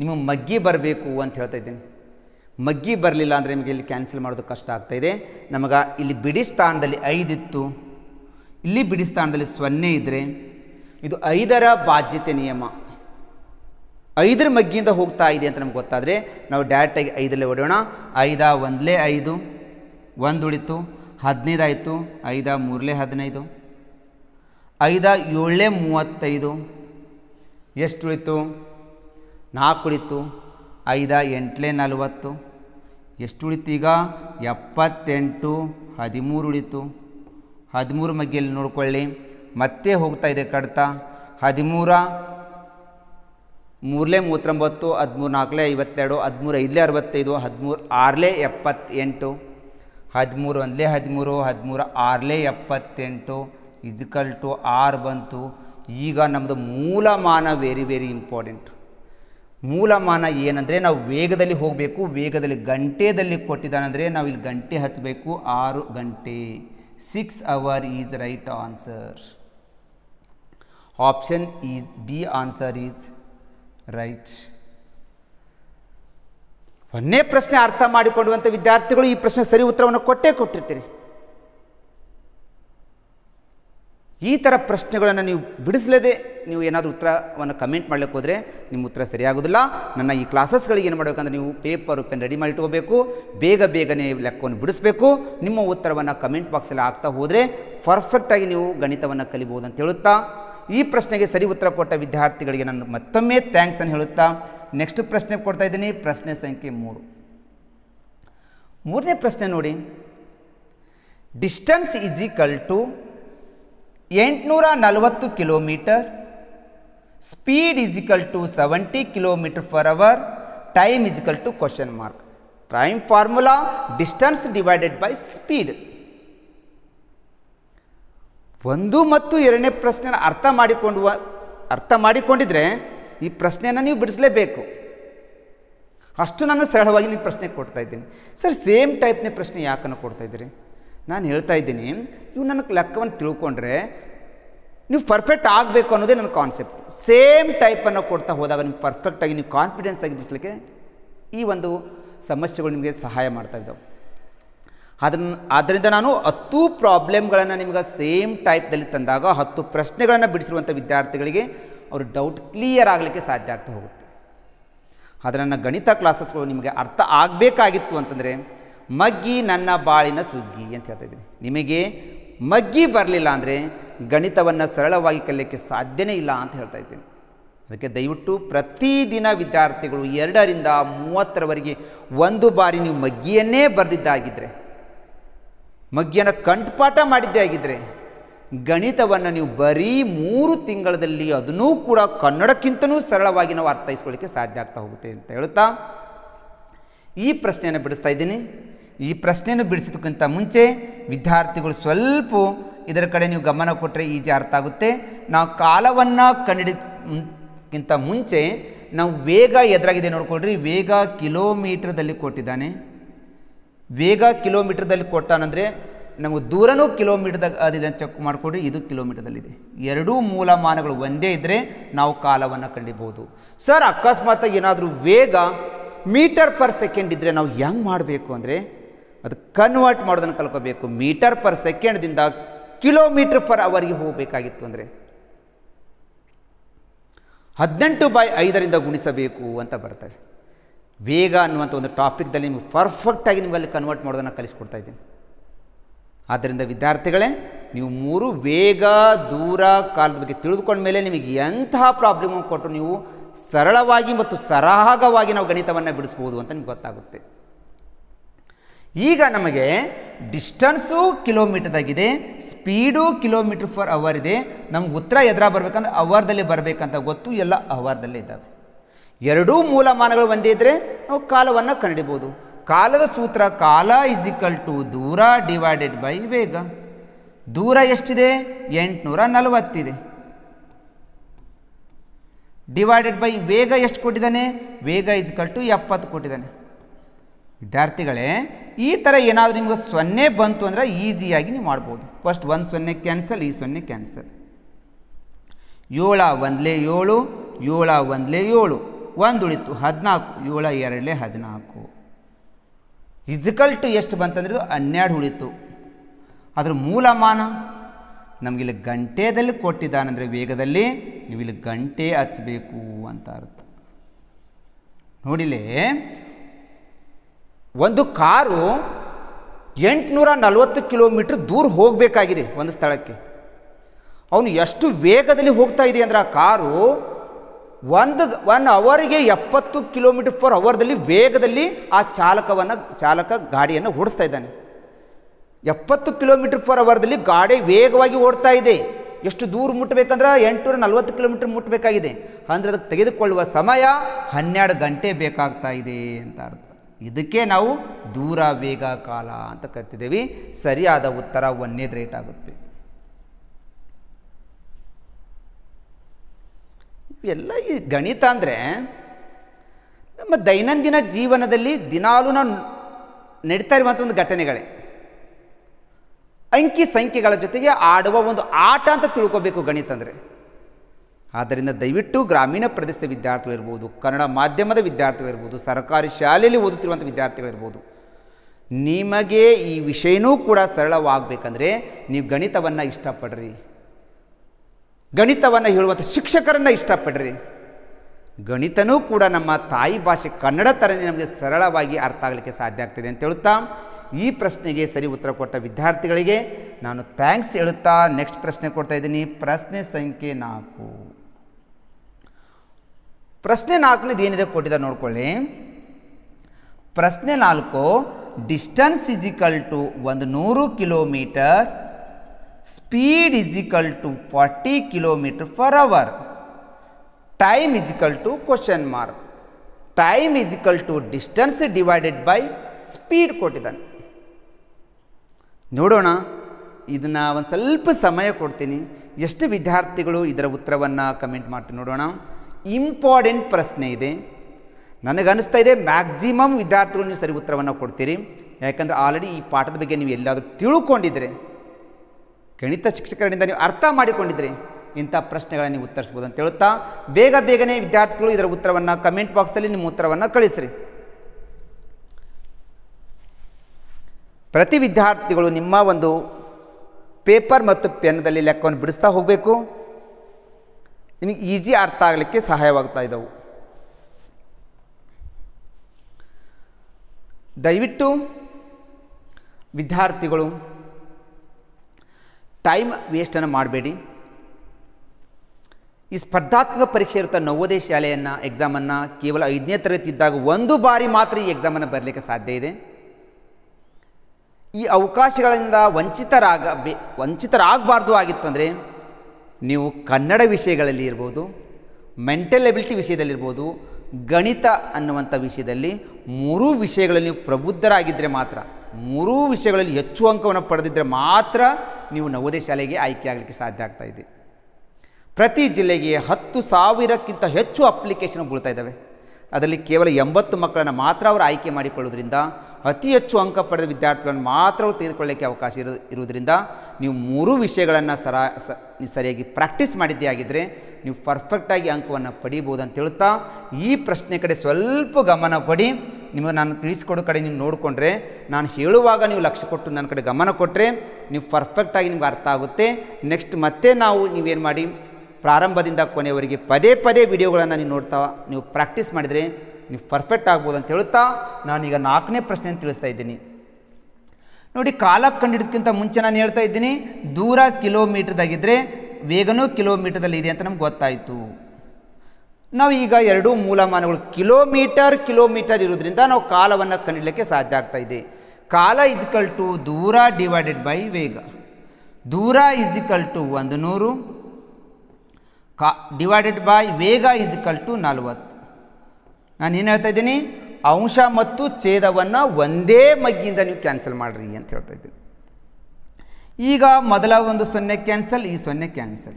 ನಿಮಗೆ ಮಗ್ಗಿ ಬರಬೇಕು ಅಂತ ಹೇಳ್ತಾ ಇದ್ದೀನಿ ಮಗ್ಗಿ ಬರಲಿಲ್ಲ ಅಂದರೆ ನಿಮಗೆ ಇಲ್ಲಿ ಕ್ಯಾನ್ಸಲ್ ಮಾಡೋದು ಕಷ್ಟ ಆಗ್ತಾ ಇದೆ ನಮಗೆ ಇಲ್ಲಿ ಬಿಡಿ ಸ್ಥಾನದಲ್ಲಿ ಐದಿತ್ತು ಇಲ್ಲಿ ಬಿಡಿ ಸ್ಥಾನದಲ್ಲಿ ಸೊನ್ನೆ ಇದ್ದರೆ ಇದು ಐದರ ಬಾಧ್ಯತೆ ನಿಯಮ ಐದರ ಮಗ್ಗಿಯಿಂದ ಹೋಗ್ತಾ ಇದೆ ಅಂತ ನಮ್ಗೆ ಗೊತ್ತಾದರೆ ನಾವು ಡೈರೆಕ್ಟಾಗಿ ಐದಲ್ಲೇ ಹೊಡೆಯೋಣ ಐದ ಒಂದಲೇ ಐದು ಒಂದು ಉಳಿತು ಹದಿನೈದು ಆಯಿತು ಐದ ಮೂರಲೇ ಹದಿನೈದು ಐದ ಏಳನೇ ಮೂವತ್ತೈದು ಎಷ್ಟು ಉಳಿತು ನಾಲ್ಕು ಉಳಿತು ಐದ ಎಂಟಲೇ ನಲವತ್ತು ಎಷ್ಟು ಉಳಿತು ಈಗ ಎಪ್ಪತ್ತೆಂಟು ಹದಿಮೂರು ಉಳಿತು ಹದಿಮೂರು ಮಗ್ಗಿಯಲ್ಲಿ ನೋಡ್ಕೊಳ್ಳಿ ಮತ್ತೆ ಹೋಗ್ತಾ ಇದೆ ಕಡ್ತಾ ಹದಿಮೂರ ಮೂರಲೇ ಮೂವತ್ತೊಂಬತ್ತು ಹದಿಮೂರು ನಾಲ್ಕಲೇ ಐವತ್ತೆರಡು ಹದಿಮೂರು ಐದಲೇ ಅರವತ್ತೈದು ಹದಿಮೂರು ಆರಲೇ ಎಪ್ಪತ್ತೆಂಟು ಹದಿಮೂರು ಒಂದಲೇ ಹದಿಮೂರು ಹದಿಮೂರು ಆರಲೇ ಎಪ್ಪತ್ತೆಂಟು ಇಜಿಕಲ್ ಟು ಆರು ಬಂತು ಈಗ ನಮ್ಮದು ಮೂಲಮಾನ ವೆರಿ ವೆರಿ ಇಂಪಾರ್ಟೆಂಟ್ ಮೂಲಮಾನ ಏನಂದರೆ ನಾವು ವೇಗದಲ್ಲಿ ಹೋಗಬೇಕು ವೇಗದಲ್ಲಿ ಗಂಟೆದಲ್ಲಿ ಕೊಟ್ಟಿದ್ದಾನಂದರೆ ನಾವು ಇಲ್ಲಿ ಗಂಟೆ ಹಚ್ಚಬೇಕು ಆರು ಗಂಟೆ six hour is right answer option is B answer is right ಒಂದೇ ಪ್ರಶ್ನೆ ಅರ್ಥ ಮಾಡಿಕೊಂಡುವಂಥ ವಿದ್ಯಾರ್ಥಿಗಳು ಈ ಪ್ರಶ್ನೆ ಸರಿ ಉತ್ತರವನ್ನು ಕೊಟ್ಟೇ ಕೊಟ್ಟಿರ್ತೀರಿ ಈ ಥರ ಪ್ರಶ್ನೆಗಳನ್ನು ನೀವು ಬಿಡಿಸಲೇದೆ ನೀವು ಏನಾದರೂ ಉತ್ತರವನ್ನು ಕಮೆಂಟ್ ಮಾಡಲಿಕ್ಕೆ ಹೋದರೆ ನಿಮ್ಮ ಉತ್ತರ ಸರಿಯಾಗೋದಿಲ್ಲ ನನ್ನ ಈ ಕ್ಲಾಸಸ್ಗಳಿಗೆ ಏನು ಮಾಡಬೇಕಂದ್ರೆ ನೀವು ಪೇಪರ್ ಪೆನ್ ರೆಡಿ ಮಾಡಿಟ್ಕೋಬೇಕು ಬೇಗ ಬೇಗನೆ ಲೆಕ್ಕವನ್ನು ಬಿಡಿಸಬೇಕು ನಿಮ್ಮ ಉತ್ತರವನ್ನು ಕಮೆಂಟ್ ಬಾಕ್ಸಲ್ಲಿ ಆಗ್ತಾ ಹೋದರೆ ಪರ್ಫೆಕ್ಟಾಗಿ ನೀವು ಗಣಿತವನ್ನು ಕಲಿಬೋದು ಅಂತ ಹೇಳುತ್ತಾ ಈ ಪ್ರಶ್ನೆಗೆ ಸರಿ ಉತ್ತರ ಕೊಟ್ಟ ವಿದ್ಯಾರ್ಥಿಗಳಿಗೆ ನಾನು ಮತ್ತೊಮ್ಮೆ ಥ್ಯಾಂಕ್ಸ್ ಅನ್ನು ಹೇಳುತ್ತಾ ನೆಕ್ಸ್ಟ್ ಪ್ರಶ್ನೆ ಕೊಡ್ತಾ ಇದ್ದೀನಿ ಪ್ರಶ್ನೆ ಸಂಖ್ಯೆ ಮೂರು ಮೂರನೇ ಪ್ರಶ್ನೆ ನೋಡಿ ಡಿಸ್ಟೆನ್ಸ್ ಈಸ್ ಈಕ್ವಲ್ ಟು ಎಂಟುನೂರ ನಲವತ್ತು kilometre speed equal to seventy kilometre per hour time equal to question mark prime formula distance divided by speed ಒಂದು ಮತ್ತು ಎರಡನೇ ಪ್ರಶ್ನೆನ ಅರ್ಥ ಮಾಡಿಕೊಂಡು ಅರ್ಥ ಮಾಡಿಕೊಂಡಿದ್ರೆ ಈ ಪ್ರಶ್ನೆಯನ್ನು ನೀವು ಬಿಡಿಸಲೇಬೇಕು ಅಷ್ಟು ನಾನು ಸರಳವಾಗಿ ನಿಮ್ಮ ಪ್ರಶ್ನೆ ಕೊಡ್ತಾ ಇದ್ದೀನಿ ಸರ್ ಸೇಮ್ ಟೈಪ್ನೇ ಪ್ರಶ್ನೆ ಯಾಕನ್ನು ಕೊಡ್ತಾ ಇದ್ದೀರಿ ನಾನು ಹೇಳ್ತಾ ಇದ್ದೀನಿ ಇವು ನನಗೆ ಲೆಕ್ಕವನ್ನು ತಿಳ್ಕೊಂಡ್ರೆ ನೀವು ಪರ್ಫೆಕ್ಟ್ ಆಗಬೇಕು ಅನ್ನೋದೇ ನನ್ನ ಕಾನ್ಸೆಪ್ಟ್ ಸೇಮ್ ಟೈಪನ್ನು ಕೊಡ್ತಾ ಹೋದಾಗ ನೀವು ಪರ್ಫೆಕ್ಟಾಗಿ ನೀವು ಕಾನ್ಫಿಡೆನ್ಸ್ ಆಗಿ ಈ ಒಂದು ಸಮಸ್ಯೆಗಳು ನಿಮಗೆ ಸಹಾಯ ಮಾಡ್ತಾ ಇದ್ದಾವೆ ಅದನ್ನು ಆದ್ದರಿಂದ ನಾನು ಹತ್ತು ಪ್ರಾಬ್ಲಮ್ಗಳನ್ನು ನಿಮಗೆ ಸೇಮ್ ಟೈಪ್ದಲ್ಲಿ ತಂದಾಗ ಹತ್ತು ಪ್ರಶ್ನೆಗಳನ್ನು ಬಿಡಿಸಿರುವಂಥ ವಿದ್ಯಾರ್ಥಿಗಳಿಗೆ ಅವರು ಡೌಟ್ ಕ್ಲಿಯರ್ ಆಗಲಿಕ್ಕೆ ಸಾಧ್ಯ ಆಗ್ತಾ ಹೋಗುತ್ತೆ ಆದರೆ ನನ್ನ ಗಣಿತ ಕ್ಲಾಸಸ್ಗಳು ನಿಮಗೆ ಅರ್ಥ ಆಗಬೇಕಾಗಿತ್ತು ಅಂತಂದರೆ ಮಗ್ಗಿ ನನ್ನ ಬಾಳಿನ ಸುಗ್ಗಿ ಅಂತ ಹೇಳ್ತಾ ಇದ್ದೀನಿ ನಿಮಗೆ ಮಗ್ಗಿ ಬರಲಿಲ್ಲ ಅಂದರೆ ಗಣಿತವನ್ನು ಸರಳವಾಗಿ ಕಲಿಯೋಕ್ಕೆ ಸಾಧ್ಯನೇ ಇಲ್ಲ ಅಂತ ಹೇಳ್ತಾ ಇದ್ದೀನಿ ಅದಕ್ಕೆ ದಯವಿಟ್ಟು ಪ್ರತಿದಿನ ವಿದ್ಯಾರ್ಥಿಗಳು ಎರಡರಿಂದ ಮೂವತ್ತರವರೆಗೆ ಒಂದು ಬಾರಿ ನೀವು ಮಗ್ಗಿಯನ್ನೇ ಬರೆದಿದ್ದಾಗಿದ್ದರೆ ಮಗ್ಗನ ಕಂಠಪಾಠ ಮಾಡಿದ್ದೇ ಆಗಿದ್ದರೆ ಗಣಿತವನ್ನು ನೀವು ಬರೀ ಮೂರು ತಿಂಗಳಲ್ಲಿ ಅದನ್ನೂ ಕೂಡ ಕನ್ನಡಕ್ಕಿಂತಲೂ ಸರಳವಾಗಿ ನಾವು ಅರ್ಥೈಸ್ಕೊಳ್ಳಿಕ್ಕೆ ಸಾಧ್ಯ ಆಗ್ತಾ ಹೋಗುತ್ತೆ ಅಂತ ಹೇಳ್ತಾ ಈ ಪ್ರಶ್ನೆಯನ್ನು ಬಿಡಿಸ್ತಾ ಇದ್ದೀನಿ ಈ ಪ್ರಶ್ನೆಯನ್ನು ಬಿಡಿಸೋದಕ್ಕಿಂತ ಮುಂಚೆ ವಿದ್ಯಾರ್ಥಿಗಳು ಸ್ವಲ್ಪ ಇದರ ಕಡೆ ನೀವು ಗಮನ ಕೊಟ್ಟರೆ ಈಜಿ ಅರ್ಥ ಆಗುತ್ತೆ ನಾವು ಕಾಲವನ್ನು ಕಂಡಿಡಿಕ್ಕಿಂತ ಮುಂಚೆ ನಾವು ವೇಗ ಎದುರಾಗಿದೆ ನೋಡ್ಕೊಳ್ರಿ ವೇಗ ಕಿಲೋಮೀಟ್ರದಲ್ಲಿ ಕೊಟ್ಟಿದ್ದಾನೆ ವೇಗ ಕಿಲೋಮೀಟ್ರದಲ್ಲಿ ಕೊಟ್ಟಾನಂದರೆ ನಮಗೆ ದೂರನೂ ಕಿಲೋಮೀಟ್ರ್ದಾಗ ಅದಿದೆ ಅಂತ ಚೆಕ್ ಮಾಡಿಕೊಡ್ರಿ ಇದು ಕಿಲೋಮೀಟ್ರ್ದಲ್ಲಿದೆ ಎರಡೂ ಮೂಲಮಾನಗಳು ಒಂದೇ ಇದ್ದರೆ ನಾವು ಕಾಲವನ್ನು ಕಂಡಿಬೋದು ಸರ್ ಅಕಸ್ಮಾತ್ ಏನಾದರೂ ವೇಗ ಮೀಟರ್ ಪರ್ ಸೆಕೆಂಡ್ ಇದ್ದರೆ ನಾವು ಹೆಂಗೆ ಮಾಡಬೇಕು ಅಂದರೆ ಅದು ಕನ್ವರ್ಟ್ ಮಾಡೋದನ್ನು ಕಲ್ಕೋಬೇಕು ಮೀಟರ್ ಪರ್ ಸೆಕೆಂಡ್ದಿಂದ ಕಿಲೋಮೀಟ್ರ್ ಪರ್ ಅವರಿಗೆ ಹೋಗಬೇಕಾಗಿತ್ತು ಅಂದರೆ ಹದಿನೆಂಟು ಬೈ ಐದರಿಂದ ಗುಣಿಸಬೇಕು ಅಂತ ಬರ್ತವೆ ವೇಗ ಅನ್ನುವಂಥ ಒಂದು ಟಾಪಿಕ್ದಲ್ಲಿ ನಿಮಗೆ ಪರ್ಫೆಕ್ಟಾಗಿ ನಿಮಗೆ ಕನ್ವರ್ಟ್ ಮಾಡೋದನ್ನು ಕಲಿಸ್ಕೊಡ್ತಾ ಇದ್ದೀನಿ ಆದ್ದರಿಂದ ವಿದ್ಯಾರ್ಥಿಗಳೇ ನೀವು ಮೂರು ವೇಗ ದೂರ ಕಾಲದ ಬಗ್ಗೆ ತಿಳಿದುಕೊಂಡ ಮೇಲೆ ನಿಮಗೆ ಎಂತಹ ಪ್ರಾಬ್ಲಮ್ ಕೊಟ್ಟು ನೀವು ಸರಳವಾಗಿ ಮತ್ತು ಸರಾಗವಾಗಿ ನಾವು ಗಣಿತವನ್ನು ಬಿಡಿಸ್ಬೋದು ಅಂತ ನಿಮ್ಗೆ ಗೊತ್ತಾಗುತ್ತೆ ಈಗ ನಮಗೆ ಡಿಸ್ಟನ್ಸು ಕಿಲೋಮೀಟರ್ದಾಗಿದೆ ಸ್ಪೀಡು ಕಿಲೋಮೀಟ್ರ್ ಫರ್ ಅವರ್ ಇದೆ ನಮ್ಗೆ ಉತ್ತರ ಎದುರ ಬರಬೇಕಂದ್ರೆ ಅವರ್ದಲ್ಲಿ ಬರಬೇಕಂತ ಗೊತ್ತು ಎಲ್ಲ ಅವರ್ದಲ್ಲೇ ಇದ್ದಾವೆ ಎರಡೂ ಮೂಲಮಾನಗಳು ಒಂದೇ ಇದ್ದರೆ ನಾವು ಕಾಲವನ್ನು ಕಂಡಿಡ್ಬೋದು ಕಾಲದ ಸೂತ್ರ ಕಾಲ ಇಜಿಕಲ್ ಟು ದೂರ ಡಿವೈಡೆಡ್ ಬೈ ವೇಗ ದೂರ ಎಷ್ಟಿದೆ ಎಂಟುನೂರ ನಲವತ್ತಿದೆ ಡಿವೈಡೆಡ್ ಬೈ ವೇಗ ಎಷ್ಟು ಕೊಟ್ಟಿದ್ದಾನೆ ವೇಗ ಇಜ್ಕಲ್ ಟು ಎಪ್ಪತ್ತು ಕೊಟ್ಟಿದ್ದಾನೆ ವಿದ್ಯಾರ್ಥಿಗಳೇ ಈ ಥರ ಏನಾದರೂ ನಿಮಗೆ ಸೊನ್ನೆ ಬಂತು ಅಂದರೆ ಈಸಿಯಾಗಿ ನೀವು ಮಾಡ್ಬೋದು ಫಸ್ಟ್ ಒಂದು ಸೊನ್ನೆ ಕ್ಯಾನ್ಸಲ್ ಈ ಸೊನ್ನೆ ಕ್ಯಾನ್ಸಲ್ ಏಳ ಒಂದಲೇ ಏಳು ಏಳ ಒಂದಲೇ ಏಳು ಒಂದು ಉಳಿತು ಹದಿನಾಲ್ಕು ಏಳು ಎರಡಲೇ ಹದಿನಾಲ್ಕು ಇಜಿಕಲ್ ಟು ಎಷ್ಟು ಬಂತಂದ್ರೆ ಹನ್ನೆರಡು ಉಳಿತು ಮೂಲ ಮೂಲಮಾನ ನಮಗಿಲ್ಲಿ ಗಂಟೆದಲ್ಲಿ ಕೊಟ್ಟಿದ್ದಾನಂದರೆ ವೇಗದಲ್ಲಿ ನೀವು ಇಲ್ಲಿ ಗಂಟೆ ಹಚ್ಚಬೇಕು ಅಂತ ಅರ್ಥ ನೋಡಿಲೇ ಒಂದು ಕಾರು ಎಂಟುನೂರ ನಲವತ್ತು ಕಿಲೋಮೀಟ್ರ್ ದೂರ ಹೋಗಬೇಕಾಗಿದೆ ಒಂದು ಸ್ಥಳಕ್ಕೆ ಅವನು ಎಷ್ಟು ವೇಗದಲ್ಲಿ ಹೋಗ್ತಾ ಇದೆ ಅಂದರೆ ಆ ಕಾರು ಒಂದು ಒನ್ ಅವರಿಗೆ ಎಪ್ಪತ್ತು ಕಿಲೋಮೀಟರ್ ಫರ್ ಅವರ್ದಲ್ಲಿ ವೇಗದಲ್ಲಿ ಆ ಚಾಲಕವನ್ನು ಚಾಲಕ ಗಾಡಿಯನ್ನು ಓಡಿಸ್ತಾ ಇದ್ದಾನೆ ಎಪ್ಪತ್ತು ಕಿಲೋಮೀಟರ್ ಫರ್ ಅವರ್ದಲ್ಲಿ ಗಾಡಿ ವೇಗವಾಗಿ ಓಡ್ತಾ ಇದೆ ಎಷ್ಟು ದೂರ ಮುಟ್ಟಬೇಕಂದ್ರೆ ಎಂಟುನೂರ ನಲ್ವತ್ತು ಕಿಲೋಮೀಟರ್ ಮುಟ್ಟಬೇಕಾಗಿದೆ ಅಂದರೆ ಅದಕ್ಕೆ ತೆಗೆದುಕೊಳ್ಳುವ ಸಮಯ ಹನ್ನೆರಡು ಗಂಟೆ ಬೇಕಾಗ್ತಾ ಇದೆ ಅಂತ ಅರ್ಥ ಇದಕ್ಕೆ ನಾವು ದೂರ ವೇಗ ಕಾಲ ಅಂತ ಕರಿತಿದ್ದೇವೆ ಸರಿಯಾದ ಉತ್ತರ ಒಂದೇ ರೇಟ್ ಆಗುತ್ತೆ ಎಲ್ಲ ಈ ಗಣಿತ ಅಂದರೆ ನಮ್ಮ ದೈನಂದಿನ ಜೀವನದಲ್ಲಿ ದಿನಾಲೂ ನಾವು ನಡೀತಾ ಇರುವಂಥ ಒಂದು ಘಟನೆಗಳೇ ಅಂಕಿ ಸಂಖ್ಯೆಗಳ ಜೊತೆಗೆ ಆಡುವ ಒಂದು ಆಟ ಅಂತ ತಿಳ್ಕೋಬೇಕು ಗಣಿತ ಅಂದರೆ ಆದ್ದರಿಂದ ದಯವಿಟ್ಟು ಗ್ರಾಮೀಣ ಪ್ರದೇಶದ ವಿದ್ಯಾರ್ಥಿಗಳಿರ್ಬೋದು ಕನ್ನಡ ಮಾಧ್ಯಮದ ವಿದ್ಯಾರ್ಥಿಗಳಿರ್ಬೋದು ಸರ್ಕಾರಿ ಶಾಲೆಯಲ್ಲಿ ಓದುತ್ತಿರುವಂಥ ವಿದ್ಯಾರ್ಥಿಗಳಿರ್ಬೋದು ನಿಮಗೆ ಈ ವಿಷಯನೂ ಕೂಡ ಸರಳವಾಗಬೇಕಂದ್ರೆ ನೀವು ಗಣಿತವನ್ನು ಇಷ್ಟಪಡ್ರಿ ಗಣಿತವನ್ನು ಹೇಳುವಂಥ ಶಿಕ್ಷಕರನ್ನು ಇಷ್ಟಪಡ್ರಿ ಗಣಿತನೂ ಕೂಡ ನಮ್ಮ ತಾಯಿ ಭಾಷೆ ಕನ್ನಡ ಥರನೇ ನಮಗೆ ಸರಳವಾಗಿ ಅರ್ಥ ಆಗಲಿಕ್ಕೆ ಸಾಧ್ಯ ಆಗ್ತದೆ ಅಂತ ಹೇಳುತ್ತಾ ಈ ಪ್ರಶ್ನೆಗೆ ಸರಿ ಉತ್ತರ ಕೊಟ್ಟ ವಿದ್ಯಾರ್ಥಿಗಳಿಗೆ ನಾನು ಥ್ಯಾಂಕ್ಸ್ ಹೇಳುತ್ತಾ ನೆಕ್ಸ್ಟ್ ಪ್ರಶ್ನೆ ಕೊಡ್ತಾ ಇದ್ದೀನಿ ಪ್ರಶ್ನೆ ಸಂಖ್ಯೆ ನಾಲ್ಕು ಪ್ರಶ್ನೆ ನಾಲ್ಕನೇದು ಏನಿದೆ ಕೊಟ್ಟಿದ ನೋಡ್ಕೊಳ್ಳಿ ಪ್ರಶ್ನೆ ನಾಲ್ಕು ಡಿಸ್ಟನ್ಸ್ ಇಜಿಕಲ್ ಟು ಒಂದು ನೂರು kilometre speed is equal to 40 kilometre per hour time is equal to question mark time is equal to distance divided by speed ಕೊಟ್ಟಿದ್ದಾನೆ ನೋಡೋಣ ಇದನ್ನು ಒಂದು ಸ್ವಲ್ಪ ಸಮಯ ಕೊಡ್ತೀನಿ ಎಷ್ಟು ವಿದ್ಯಾರ್ಥಿಗಳು ಇದರ ಉತ್ತರವನ್ನು ಕಮೆಂಟ್ ಮಾಡ್ತೀನಿ ನೋಡೋಣ ಇಂಪಾರ್ಟೆಂಟ್ ಪ್ರಶ್ನೆ ಇದೆ ನನಗನ್ನಿಸ್ತಾ ಇದೆ ಮ್ಯಾಕ್ಸಿಮಮ್ ವಿದ್ಯಾರ್ಥಿಗಳು ನೀವು ಸರಿ ಉತ್ತರವನ್ನು ಕೊಡ್ತೀರಿ ಯಾಕಂದರೆ ಆಲ್ರೆಡಿ ಈ ಪಾಠದ ಬಗ್ಗೆ ನೀವು ಎಲ್ಲಾದರೂ ತಿಳ್ಕೊಂಡಿದ್ರೆ ಗಣಿತ ಶಿಕ್ಷಕರಿಂದ ನೀವು ಅರ್ಥ ಮಾಡಿಕೊಂಡಿದ್ರಿ ಇಂಥ ಪ್ರಶ್ನೆಗಳನ್ನು ನೀವು ಉತ್ತರಿಸ್ಬೋದು ಅಂತ ಹೇಳುತ್ತಾ ಬೇಗ ಬೇಗನೆ ವಿದ್ಯಾರ್ಥಿಗಳು ಇದರ ಉತ್ತರವನ್ನು ಕಮೆಂಟ್ ಬಾಕ್ಸಲ್ಲಿ ನಿಮ್ಮ ಉತ್ತರವನ್ನು ಕಳಿಸ್ರಿ ಪ್ರತಿ ವಿದ್ಯಾರ್ಥಿಗಳು ನಿಮ್ಮ ಒಂದು ಪೇಪರ್ ಮತ್ತು ಪೆನ್ನದಲ್ಲಿ ಲೆಕ್ಕವನ್ನು ಬಿಡಿಸ್ತಾ ಹೋಗಬೇಕು ನಿಮಗೆ ಈಸಿ ಅರ್ಥ ಆಗಲಿಕ್ಕೆ ಸಹಾಯವಾಗ್ತಾ ಇದ್ದವು ದಯವಿಟ್ಟು ವಿದ್ಯಾರ್ಥಿಗಳು ಟೈಮ್ ವೇಸ್ಟನ್ನು ಮಾಡಬೇಡಿ ಈ ಸ್ಪರ್ಧಾತ್ಮಕ ಪರೀಕ್ಷೆ ಇರುತ್ತೆ ನವೋದಯ ಶಾಲೆಯನ್ನು ಎಕ್ಸಾಮನ್ನು ಕೇವಲ ಐದನೇ ತರಗತಿ ಇದ್ದಾಗ ಒಂದು ಬಾರಿ ಮಾತ್ರ ಈ ಎಕ್ಸಾಮನ್ನು ಬರಲಿಕ್ಕೆ ಸಾಧ್ಯ ಇದೆ ಈ ಅವಕಾಶಗಳಿಂದ ವಂಚಿತರಾಗ ಬೇ ವಂಚಿತರಾಗಬಾರ್ದು ಆಗಿತ್ತು ಅಂದರೆ ನೀವು ಕನ್ನಡ ವಿಷಯಗಳಲ್ಲಿ ಇರ್ಬೋದು ಮೆಂಟಲ್ ಎಬಿಲಿಟಿ ವಿಷಯದಲ್ಲಿರ್ಬೋದು ಗಣಿತ ಅನ್ನುವಂಥ ವಿಷಯದಲ್ಲಿ ಮೂರೂ ವಿಷಯಗಳಲ್ಲಿ ನೀವು ಪ್ರಬುದ್ಧರಾಗಿದ್ದರೆ ಮಾತ್ರ ಮೂರೂ ವಿಷಯಗಳಲ್ಲಿ ಹೆಚ್ಚು ಅಂಕವನ್ನು ಪಡೆದಿದ್ದರೆ ಮಾತ್ರ ನೀವು ನವೋದಯ ಶಾಲೆಗೆ ಆಯ್ಕೆ ಆಗಲಿಕ್ಕೆ ಸಾಧ್ಯ ಆಗ್ತಾ ಇದೆ ಪ್ರತಿ ಜಿಲ್ಲೆಗೆ ಹತ್ತು ಸಾವಿರಕ್ಕಿಂತ ಹೆಚ್ಚು ಅಪ್ಲಿಕೇಶನ್ ಬೀಳ್ತಾ ಇದ್ದಾವೆ ಅದರಲ್ಲಿ ಕೇವಲ ಎಂಬತ್ತು ಮಕ್ಕಳನ್ನು ಮಾತ್ರ ಅವರು ಆಯ್ಕೆ ಮಾಡಿಕೊಳ್ಳೋದ್ರಿಂದ ಅತಿ ಹೆಚ್ಚು ಅಂಕ ಪಡೆದ ವಿದ್ಯಾರ್ಥಿಗಳನ್ನು ಮಾತ್ರ ಅವರು ತೆಗೆದುಕೊಳ್ಳೋಕ್ಕೆ ಅವಕಾಶ ಇರೋ ಇರುವುದರಿಂದ ನೀವು ಮೂರು ವಿಷಯಗಳನ್ನು ಸರ ಸರಿಯಾಗಿ ಪ್ರಾಕ್ಟೀಸ್ ಮಾಡಿದ್ದೇ ಆಗಿದ್ದರೆ ನೀವು ಪರ್ಫೆಕ್ಟಾಗಿ ಅಂಕವನ್ನು ಪಡೀಬೋದು ಅಂತ ಹೇಳ್ತಾ ಈ ಪ್ರಶ್ನೆ ಕಡೆ ಸ್ವಲ್ಪ ಗಮನ ಕೊಡಿ ನಿಮಗೆ ನಾನು ತಿಳಿಸ್ಕೊಡೋ ಕಡೆ ನೀವು ನೋಡಿಕೊಂಡ್ರೆ ನಾನು ಹೇಳುವಾಗ ನೀವು ಲಕ್ಷ ಕೊಟ್ಟು ನನ್ನ ಕಡೆ ಗಮನ ಕೊಟ್ಟರೆ ನೀವು ಪರ್ಫೆಕ್ಟಾಗಿ ನಿಮ್ಗೆ ಅರ್ಥ ಆಗುತ್ತೆ ನೆಕ್ಸ್ಟ್ ಮತ್ತೆ ನಾವು ನೀವೇನು ಮಾಡಿ ಪ್ರಾರಂಭದಿಂದ ಕೊನೆಯವರೆಗೆ ಪದೇ ಪದೇ ವಿಡಿಯೋಗಳನ್ನು ನೀವು ನೋಡ್ತಾ ನೀವು ಪ್ರಾಕ್ಟೀಸ್ ಮಾಡಿದರೆ ನೀವು ಪರ್ಫೆಕ್ಟ್ ಆಗ್ಬೋದು ಅಂತ ಹೇಳುತ್ತಾ ನಾನೀಗ ನಾಲ್ಕನೇ ಪ್ರಶ್ನೆಯನ್ನು ತಿಳಿಸ್ತಾ ಇದ್ದೀನಿ ನೋಡಿ ಕಾಲ ಕಂಡಿಡೋದಕ್ಕಿಂತ ಮುಂಚೆ ನಾನು ಹೇಳ್ತಾ ಇದ್ದೀನಿ ದೂರ ಕಿಲೋಮೀಟ್ರ್ದಾಗಿದ್ದರೆ ವೇಗನೂ ಕಿಲೋಮೀಟ್ರ್ದಲ್ಲಿ ಇದೆ ಅಂತ ನಮ್ಗೆ ಗೊತ್ತಾಯಿತು ನಾವು ಈಗ ಎರಡೂ ಮೂಲಮಾನಗಳು ಕಿಲೋಮೀಟರ್ ಕಿಲೋಮೀಟರ್ ಇರೋದ್ರಿಂದ ನಾವು ಕಾಲವನ್ನು ಕಂಡಿಡಲಿಕ್ಕೆ ಸಾಧ್ಯ ಆಗ್ತಾ ಇದೆ ಕಾಲ ಇಜ್ಕಲ್ ಟು ದೂರ ಡಿವೈಡೆಡ್ ಬೈ ವೇಗ ದೂರ ಇಜಿಕಲ್ ಟು ಒಂದು ನೂರು ಕಾ ಡಿವೈಡೆಡ್ ಬೈ ವೇಗ ಇಸ್ ಇಕಲ್ ಟು ನಲ್ವತ್ತು ನಾನು ಏನು ಹೇಳ್ತಾ ಇದ್ದೀನಿ ಅಂಶ ಮತ್ತು ಛೇದವನ್ನು ಒಂದೇ ಮಗ್ಗಿಯಿಂದ ನೀವು ಕ್ಯಾನ್ಸಲ್ ಮಾಡಿರಿ ಅಂತ ಹೇಳ್ತಾ ಇದ್ದೀನಿ ಈಗ ಮೊದಲ ಒಂದು ಸೊನ್ನೆ ಕ್ಯಾನ್ಸಲ್ ಈ ಸೊನ್ನೆ ಕ್ಯಾನ್ಸಲ್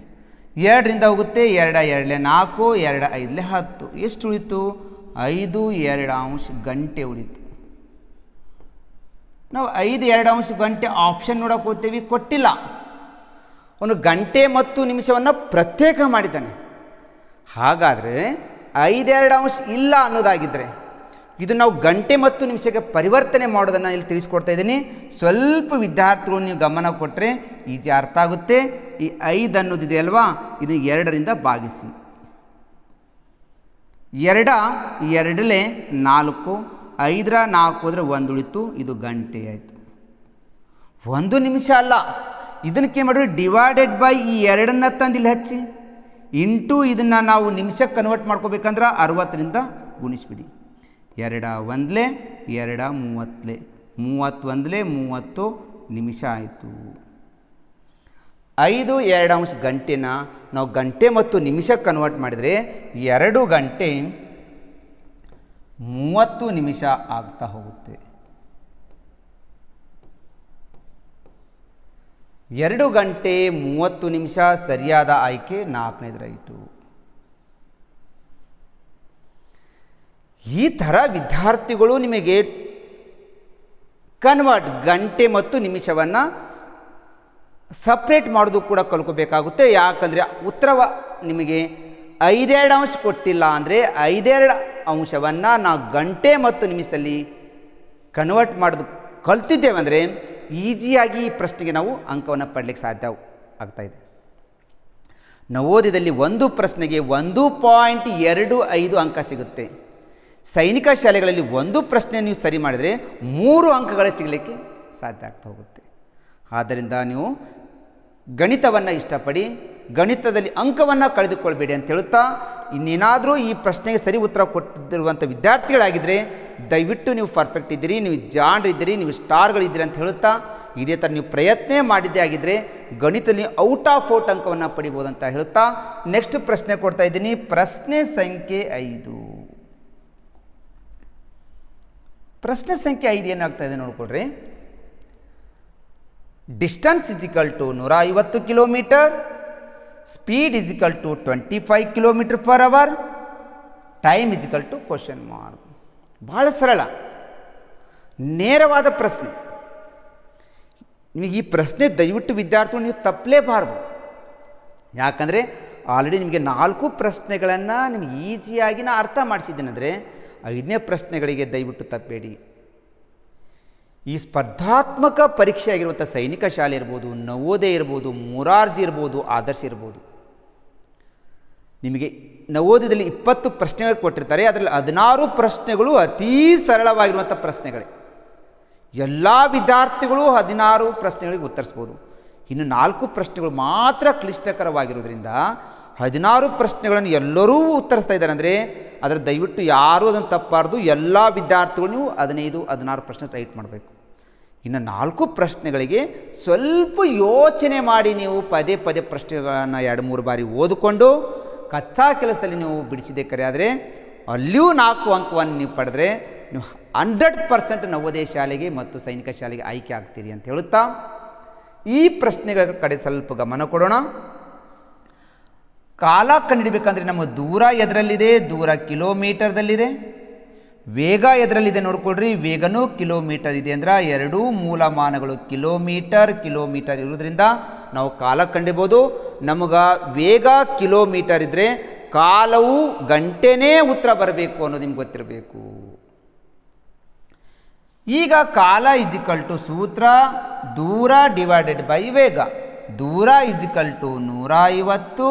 ಎರಡರಿಂದ ಹೋಗುತ್ತೆ ಎರಡ ಎರಡಲೆ ನಾಲ್ಕು ಎರಡು ಐದಲೆ ಹತ್ತು ಎಷ್ಟು ಉಳಿತು ಐದು ಎರಡು ಅಂಶ ಗಂಟೆ ಉಳಿತು ನಾವು ಐದು ಎರಡು ಅಂಶ ಗಂಟೆ ಆಪ್ಷನ್ ನೋಡೋಕೆ ಹೋಗ್ತೀವಿ ಕೊಟ್ಟಿಲ್ಲ ಅವನು ಗಂಟೆ ಮತ್ತು ನಿಮಿಷವನ್ನು ಪ್ರತ್ಯೇಕ ಮಾಡಿದ್ದಾನೆ ಹಾಗಾದರೆ ಐದೆರಡು ಅಂಶ ಇಲ್ಲ ಅನ್ನೋದಾಗಿದ್ದರೆ ಇದು ನಾವು ಗಂಟೆ ಮತ್ತು ನಿಮಿಷಕ್ಕೆ ಪರಿವರ್ತನೆ ಮಾಡೋದನ್ನು ಇಲ್ಲಿ ತಿಳಿಸ್ಕೊಡ್ತಾ ಇದ್ದೀನಿ ಸ್ವಲ್ಪ ವಿದ್ಯಾರ್ಥಿಗಳು ನೀವು ಗಮನ ಕೊಟ್ಟರೆ ಈಜಿ ಅರ್ಥ ಆಗುತ್ತೆ ಈ ಐದು ಅನ್ನೋದಿದೆ ಅಲ್ವಾ ಇದು ಎರಡರಿಂದ ಭಾಗಿಸಿ ಎರಡ ಎರಡಲೇ ನಾಲ್ಕು ಐದರ ನಾಲ್ಕು ಅಂದರೆ ಒಂದು ಉಳಿತು ಇದು ಗಂಟೆ ಆಯಿತು ಒಂದು ನಿಮಿಷ ಅಲ್ಲ ಇದನ್ನಕ್ಕೆ ಮಾಡಿರಿ ಡಿವೈಡೆಡ್ ಬೈ ಈ ಎರಡನ್ನ ತಂದು ಇಲ್ಲಿ ಹಚ್ಚಿ ಇಂಟು ಇದನ್ನು ನಾವು ನಿಮಿಷಕ್ಕೆ ಕನ್ವರ್ಟ್ ಮಾಡ್ಕೋಬೇಕಂದ್ರೆ ಅರವತ್ತರಿಂದ ಗುಣಿಸ್ಬಿಡಿ ಎರಡ ಒಂದಲೇ ಎರಡ ಮೂವತ್ತಲೇ ಮೂವತ್ತೊಂದಲೇ ಮೂವತ್ತು ನಿಮಿಷ ಆಯಿತು ಐದು ಎರಡು ಅಂಶ ಗಂಟೆನ ನಾವು ಗಂಟೆ ಮತ್ತು ನಿಮಿಷಕ್ಕೆ ಕನ್ವರ್ಟ್ ಮಾಡಿದರೆ ಎರಡು ಗಂಟೆ ಮೂವತ್ತು ನಿಮಿಷ ಆಗ್ತಾ ಹೋಗುತ್ತೆ ಎರಡು ಗಂಟೆ ಮೂವತ್ತು ನಿಮಿಷ ಸರಿಯಾದ ಆಯ್ಕೆ ನಾಲ್ಕನೇದರಾಯಿತು ಈ ಥರ ವಿದ್ಯಾರ್ಥಿಗಳು ನಿಮಗೆ ಕನ್ವರ್ಟ್ ಗಂಟೆ ಮತ್ತು ನಿಮಿಷವನ್ನು ಸಪ್ರೇಟ್ ಮಾಡೋದು ಕೂಡ ಕಲ್ಕೋಬೇಕಾಗುತ್ತೆ ಯಾಕಂದರೆ ಉತ್ತರವ ನಿಮಗೆ ಐದೆರಡು ಅಂಶ ಕೊಟ್ಟಿಲ್ಲ ಅಂದರೆ ಐದೆರಡು ಅಂಶವನ್ನು ನಾವು ಗಂಟೆ ಮತ್ತು ನಿಮಿಷದಲ್ಲಿ ಕನ್ವರ್ಟ್ ಮಾಡೋದು ಅಂದರೆ ಈಜಿಯಾಗಿ ಈ ಪ್ರಶ್ನೆಗೆ ನಾವು ಅಂಕವನ್ನು ಪಡಲಿಕ್ಕೆ ಸಾಧ್ಯ ಆಗ್ತಾ ಇದೆ ನವೋದಯದಲ್ಲಿ ಒಂದು ಪ್ರಶ್ನೆಗೆ ಒಂದು ಪಾಯಿಂಟ್ ಎರಡು ಐದು ಅಂಕ ಸಿಗುತ್ತೆ ಸೈನಿಕ ಶಾಲೆಗಳಲ್ಲಿ ಒಂದು ಪ್ರಶ್ನೆ ನೀವು ಸರಿ ಮಾಡಿದರೆ ಮೂರು ಅಂಕಗಳು ಸಿಗಲಿಕ್ಕೆ ಸಾಧ್ಯ ಆಗ್ತಾ ಹೋಗುತ್ತೆ ಆದ್ದರಿಂದ ನೀವು ಗಣಿತವನ್ನು ಇಷ್ಟಪಡಿ ಗಣಿತದಲ್ಲಿ ಅಂಕವನ್ನು ಕಳೆದುಕೊಳ್ಬೇಡಿ ಅಂತ ಹೇಳುತ್ತಾ ಇನ್ನೇನಾದರೂ ಈ ಪ್ರಶ್ನೆಗೆ ಸರಿ ಉತ್ತರ ಕೊಟ್ಟಿರುವಂಥ ವಿದ್ಯಾರ್ಥಿಗಳಾಗಿದ್ದರೆ ದಯವಿಟ್ಟು ನೀವು ಪರ್ಫೆಕ್ಟ್ ಇದ್ದೀರಿ ನೀವು ಇದ್ದೀರಿ ನೀವು ಸ್ಟಾರ್ಗಳಿದ್ದೀರಿ ಅಂತ ಹೇಳುತ್ತಾ ಇದೇ ಥರ ನೀವು ಪ್ರಯತ್ನ ಮಾಡಿದ್ದೇ ಆಗಿದ್ದರೆ ಗಣಿತದಲ್ಲಿ ಔಟ್ ಆಫ್ ಔಟ್ ಅಂಕವನ್ನು ಪಡಿಬೋದು ಅಂತ ಹೇಳುತ್ತಾ ನೆಕ್ಸ್ಟ್ ಪ್ರಶ್ನೆ ಕೊಡ್ತಾ ಇದ್ದೀನಿ ಪ್ರಶ್ನೆ ಸಂಖ್ಯೆ ಐದು ಪ್ರಶ್ನೆ ಸಂಖ್ಯೆ ಐದು ಏನಾಗ್ತಾ ಇದೆ ನೋಡ್ಕೊಳ್ರಿ ಡಿಸ್ಟನ್ಸ್ ಇಜಿಕಲ್ ಟು ನೂರ ಐವತ್ತು kilometre speed equal to twenty five kilometre per hour time is equal to question mark ಭಾಳ ಸರಳ ನೇರವಾದ ಪ್ರಶ್ನೆ ನಿಮಗೆ ಈ ಪ್ರಶ್ನೆ ದಯವಿಟ್ಟು ವಿದ್ಯಾರ್ಥಿಗಳು ನೀವು ತಪ್ಪಲೇಬಾರ್ದು ಯಾಕಂದರೆ ಆಲ್ರೆಡಿ ನಿಮಗೆ ನಾಲ್ಕು ಪ್ರಶ್ನೆಗಳನ್ನು ನಿಮ್ಗೆ ಈಸಿಯಾಗಿ ನಾನು ಅರ್ಥ ಮಾಡಿಸಿದ್ದೇನೆಂದರೆ ಐದನೇ ಪ್ರಶ್ನೆಗಳಿಗೆ ದಯವಿಟ್ಟು ತಪ್ಪಬೇಡಿ ಈ ಸ್ಪರ್ಧಾತ್ಮಕ ಪರೀಕ್ಷೆ ಆಗಿರುವಂಥ ಸೈನಿಕ ಶಾಲೆ ಇರ್ಬೋದು ನವೋದಯ ಇರ್ಬೋದು ಮೊರಾರ್ಜಿ ಇರ್ಬೋದು ಆದರ್ಶ ಇರ್ಬೋದು ನಿಮಗೆ ನವೋದಯದಲ್ಲಿ ಇಪ್ಪತ್ತು ಪ್ರಶ್ನೆಗಳು ಕೊಟ್ಟಿರ್ತಾರೆ ಅದರಲ್ಲಿ ಹದಿನಾರು ಪ್ರಶ್ನೆಗಳು ಅತೀ ಸರಳವಾಗಿರುವಂಥ ಪ್ರಶ್ನೆಗಳೇ ಎಲ್ಲ ವಿದ್ಯಾರ್ಥಿಗಳು ಹದಿನಾರು ಪ್ರಶ್ನೆಗಳಿಗೆ ಉತ್ತರಿಸ್ಬೋದು ಇನ್ನು ನಾಲ್ಕು ಪ್ರಶ್ನೆಗಳು ಮಾತ್ರ ಕ್ಲಿಷ್ಟಕರವಾಗಿರೋದ್ರಿಂದ ಹದಿನಾರು ಪ್ರಶ್ನೆಗಳನ್ನು ಎಲ್ಲರೂ ಉತ್ತರಿಸ್ತಾ ಇದ್ದಾರೆ ಅಂದರೆ ಅದರ ದಯವಿಟ್ಟು ಯಾರೂ ಅದನ್ನು ತಪ್ಪಾರ್ದು ಎಲ್ಲ ವಿದ್ಯಾರ್ಥಿಗಳು ನೀವು ಹದಿನೈದು ಹದಿನಾರು ಪ್ರಶ್ನೆ ರೈಟ್ ಮಾಡಬೇಕು ಇನ್ನು ನಾಲ್ಕು ಪ್ರಶ್ನೆಗಳಿಗೆ ಸ್ವಲ್ಪ ಯೋಚನೆ ಮಾಡಿ ನೀವು ಪದೇ ಪದೇ ಪ್ರಶ್ನೆಗಳನ್ನು ಎರಡು ಮೂರು ಬಾರಿ ಓದಿಕೊಂಡು ಕಚ್ಚಾ ಕೆಲಸದಲ್ಲಿ ನೀವು ಬಿಡಿಸಿದೆ ಕರೆ ಆದರೆ ಅಲ್ಲಿಯೂ ನಾಲ್ಕು ಅಂಕವನ್ನು ನೀವು ಪಡೆದ್ರೆ ನೀವು ಹಂಡ್ರೆಡ್ ಪರ್ಸೆಂಟ್ ನವೋದಯ ಶಾಲೆಗೆ ಮತ್ತು ಸೈನಿಕ ಶಾಲೆಗೆ ಆಯ್ಕೆ ಆಗ್ತೀರಿ ಅಂತ ಹೇಳುತ್ತಾ ಈ ಪ್ರಶ್ನೆಗಳ ಕಡೆ ಸ್ವಲ್ಪ ಗಮನ ಕೊಡೋಣ ಕಾಲ ಕಂಡಿಡಬೇಕಂದ್ರೆ ನಮ್ಮ ದೂರ ಎದರಲ್ಲಿದೆ ದೂರ ಕಿಲೋಮೀಟರ್ದಲ್ಲಿದೆ ವೇಗ ಎದರಲ್ಲಿದೆ ನೋಡ್ಕೊಳ್ರಿ ವೇಗನೂ ಕಿಲೋಮೀಟರ್ ಇದೆ ಅಂದ್ರೆ ಎರಡೂ ಮೂಲಮಾನಗಳು ಕಿಲೋಮೀಟರ್ ಕಿಲೋಮೀಟರ್ ಇರೋದ್ರಿಂದ ನಾವು ಕಾಲ ಕಂಡಿಬೋದು ನಮಗೆ ವೇಗ ಕಿಲೋಮೀಟರ್ ಇದ್ದರೆ ಕಾಲವು ಗಂಟೆನೇ ಉತ್ತರ ಬರಬೇಕು ಅನ್ನೋದು ನಿಮ್ಗೆ ಗೊತ್ತಿರಬೇಕು ಈಗ ಕಾಲ ಇಜಿಕಲ್ ಟು ಸೂತ್ರ ದೂರ ಡಿವೈಡೆಡ್ ಬೈ ವೇಗ ದೂರ ಇಜಿಕಲ್ ಟು ನೂರ ಐವತ್ತು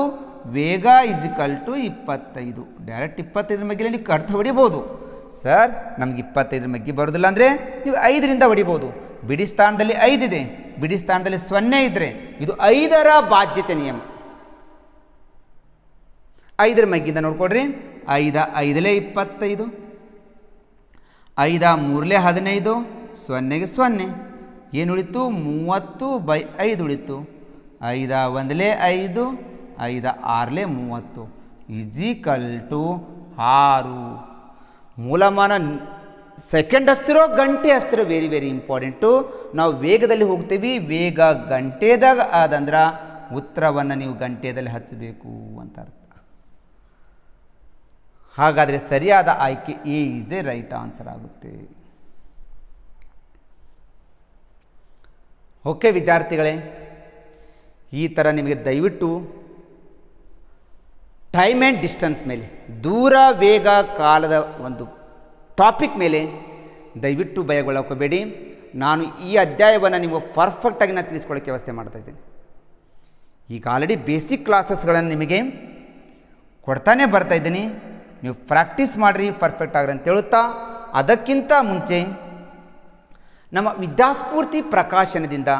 ವೇಗ ಇಸಿಕಲ್ ಟು ಇಪ್ಪತ್ತೈದು ಡೈರೆಕ್ಟ್ ಇಪ್ಪತ್ತೈದರ ಮಗ್ಗಿಲೆ ನೀವು ಅರ್ಥ ಹೊಡಿಬೋದು ಸರ್ ನಮ್ಗೆ ಇಪ್ಪತ್ತೈದರ ಮಗ್ಗಿ ಬರೋದಿಲ್ಲ ಅಂದರೆ ನೀವು ಐದರಿಂದ ಹೊಡಿಬೋದು ಬಿಡಿ ಸ್ಥಾನದಲ್ಲಿ ಐದಿದೆ ಬಿಡಿ ಸ್ಥಾನದಲ್ಲಿ ಸೊನ್ನೆ ಇದ್ದರೆ ಇದು ಐದರ ಬಾಧ್ಯತೆ ನಿಯಮ ಐದರ ಮಗ್ಗಿಂದ ನೋಡ್ಕೊಡ್ರಿ ಐದ ಐದಲೇ ಇಪ್ಪತ್ತೈದು ಐದ ಮೂರಲೇ ಹದಿನೈದು ಸೊನ್ನೆಗೆ ಸೊನ್ನೆ ಏನು ಉಳಿತು ಮೂವತ್ತು ಬೈ ಐದು ಉಳಿತು ಐದ ಒಂದಲೇ ಐದು ಐದು ಆರ್ಲೆ ಮೂವತ್ತು ಇಜಿಕಲ್ ಟು ಆರು ಮೂಲಮಾನ ಸೆಕೆಂಡ್ ಹಸ್ತಿರೋ ಗಂಟೆ ಹಸ್ತಿರೋ ವೆರಿ ವೆರಿ ಇಂಪಾರ್ಟೆಂಟು ನಾವು ವೇಗದಲ್ಲಿ ಹೋಗ್ತೀವಿ ವೇಗ ಗಂಟೆದಾಗ ಆದಂದ್ರೆ ಉತ್ತರವನ್ನು ನೀವು ಗಂಟೆದಲ್ಲಿ ಹಚ್ಚಬೇಕು ಅಂತ ಅರ್ಥ ಹಾಗಾದರೆ ಸರಿಯಾದ ಆಯ್ಕೆ A is A right answer ಆಗುತ್ತೆ ಓಕೆ ವಿದ್ಯಾರ್ಥಿಗಳೇ ಈ ಥರ ನಿಮಗೆ ದಯವಿಟ್ಟು ಟೈಮ್ ಆ್ಯಂಡ್ ಡಿಸ್ಟೆನ್ಸ್ ಮೇಲೆ ದೂರ ವೇಗ ಕಾಲದ ಒಂದು ಟಾಪಿಕ್ ಮೇಲೆ ದಯವಿಟ್ಟು ಭಯಗೊಳ್ಳಕೋಬೇಡಿ ನಾನು ಈ ಅಧ್ಯಾಯವನ್ನು ನಿಮಗೆ ಪರ್ಫೆಕ್ಟಾಗಿ ನಾನು ತಿಳಿಸ್ಕೊಳ್ಳೋಕ್ಕೆ ವ್ಯವಸ್ಥೆ ಮಾಡ್ತಾ ಇದ್ದೀನಿ ಈಗ ಆಲ್ರೆಡಿ ಬೇಸಿಕ್ ಕ್ಲಾಸಸ್ಗಳನ್ನು ನಿಮಗೆ ಕೊಡ್ತಾನೆ ಬರ್ತಾ ಇದ್ದೀನಿ ನೀವು ಪ್ರಾಕ್ಟೀಸ್ ಮಾಡಿರಿ ಪರ್ಫೆಕ್ಟ್ ಆಗ್ರಿ ಅಂತ ಹೇಳುತ್ತಾ ಅದಕ್ಕಿಂತ ಮುಂಚೆ ನಮ್ಮ ವಿದ್ಯಾಸ್ಫೂರ್ತಿ ಪ್ರಕಾಶನದಿಂದ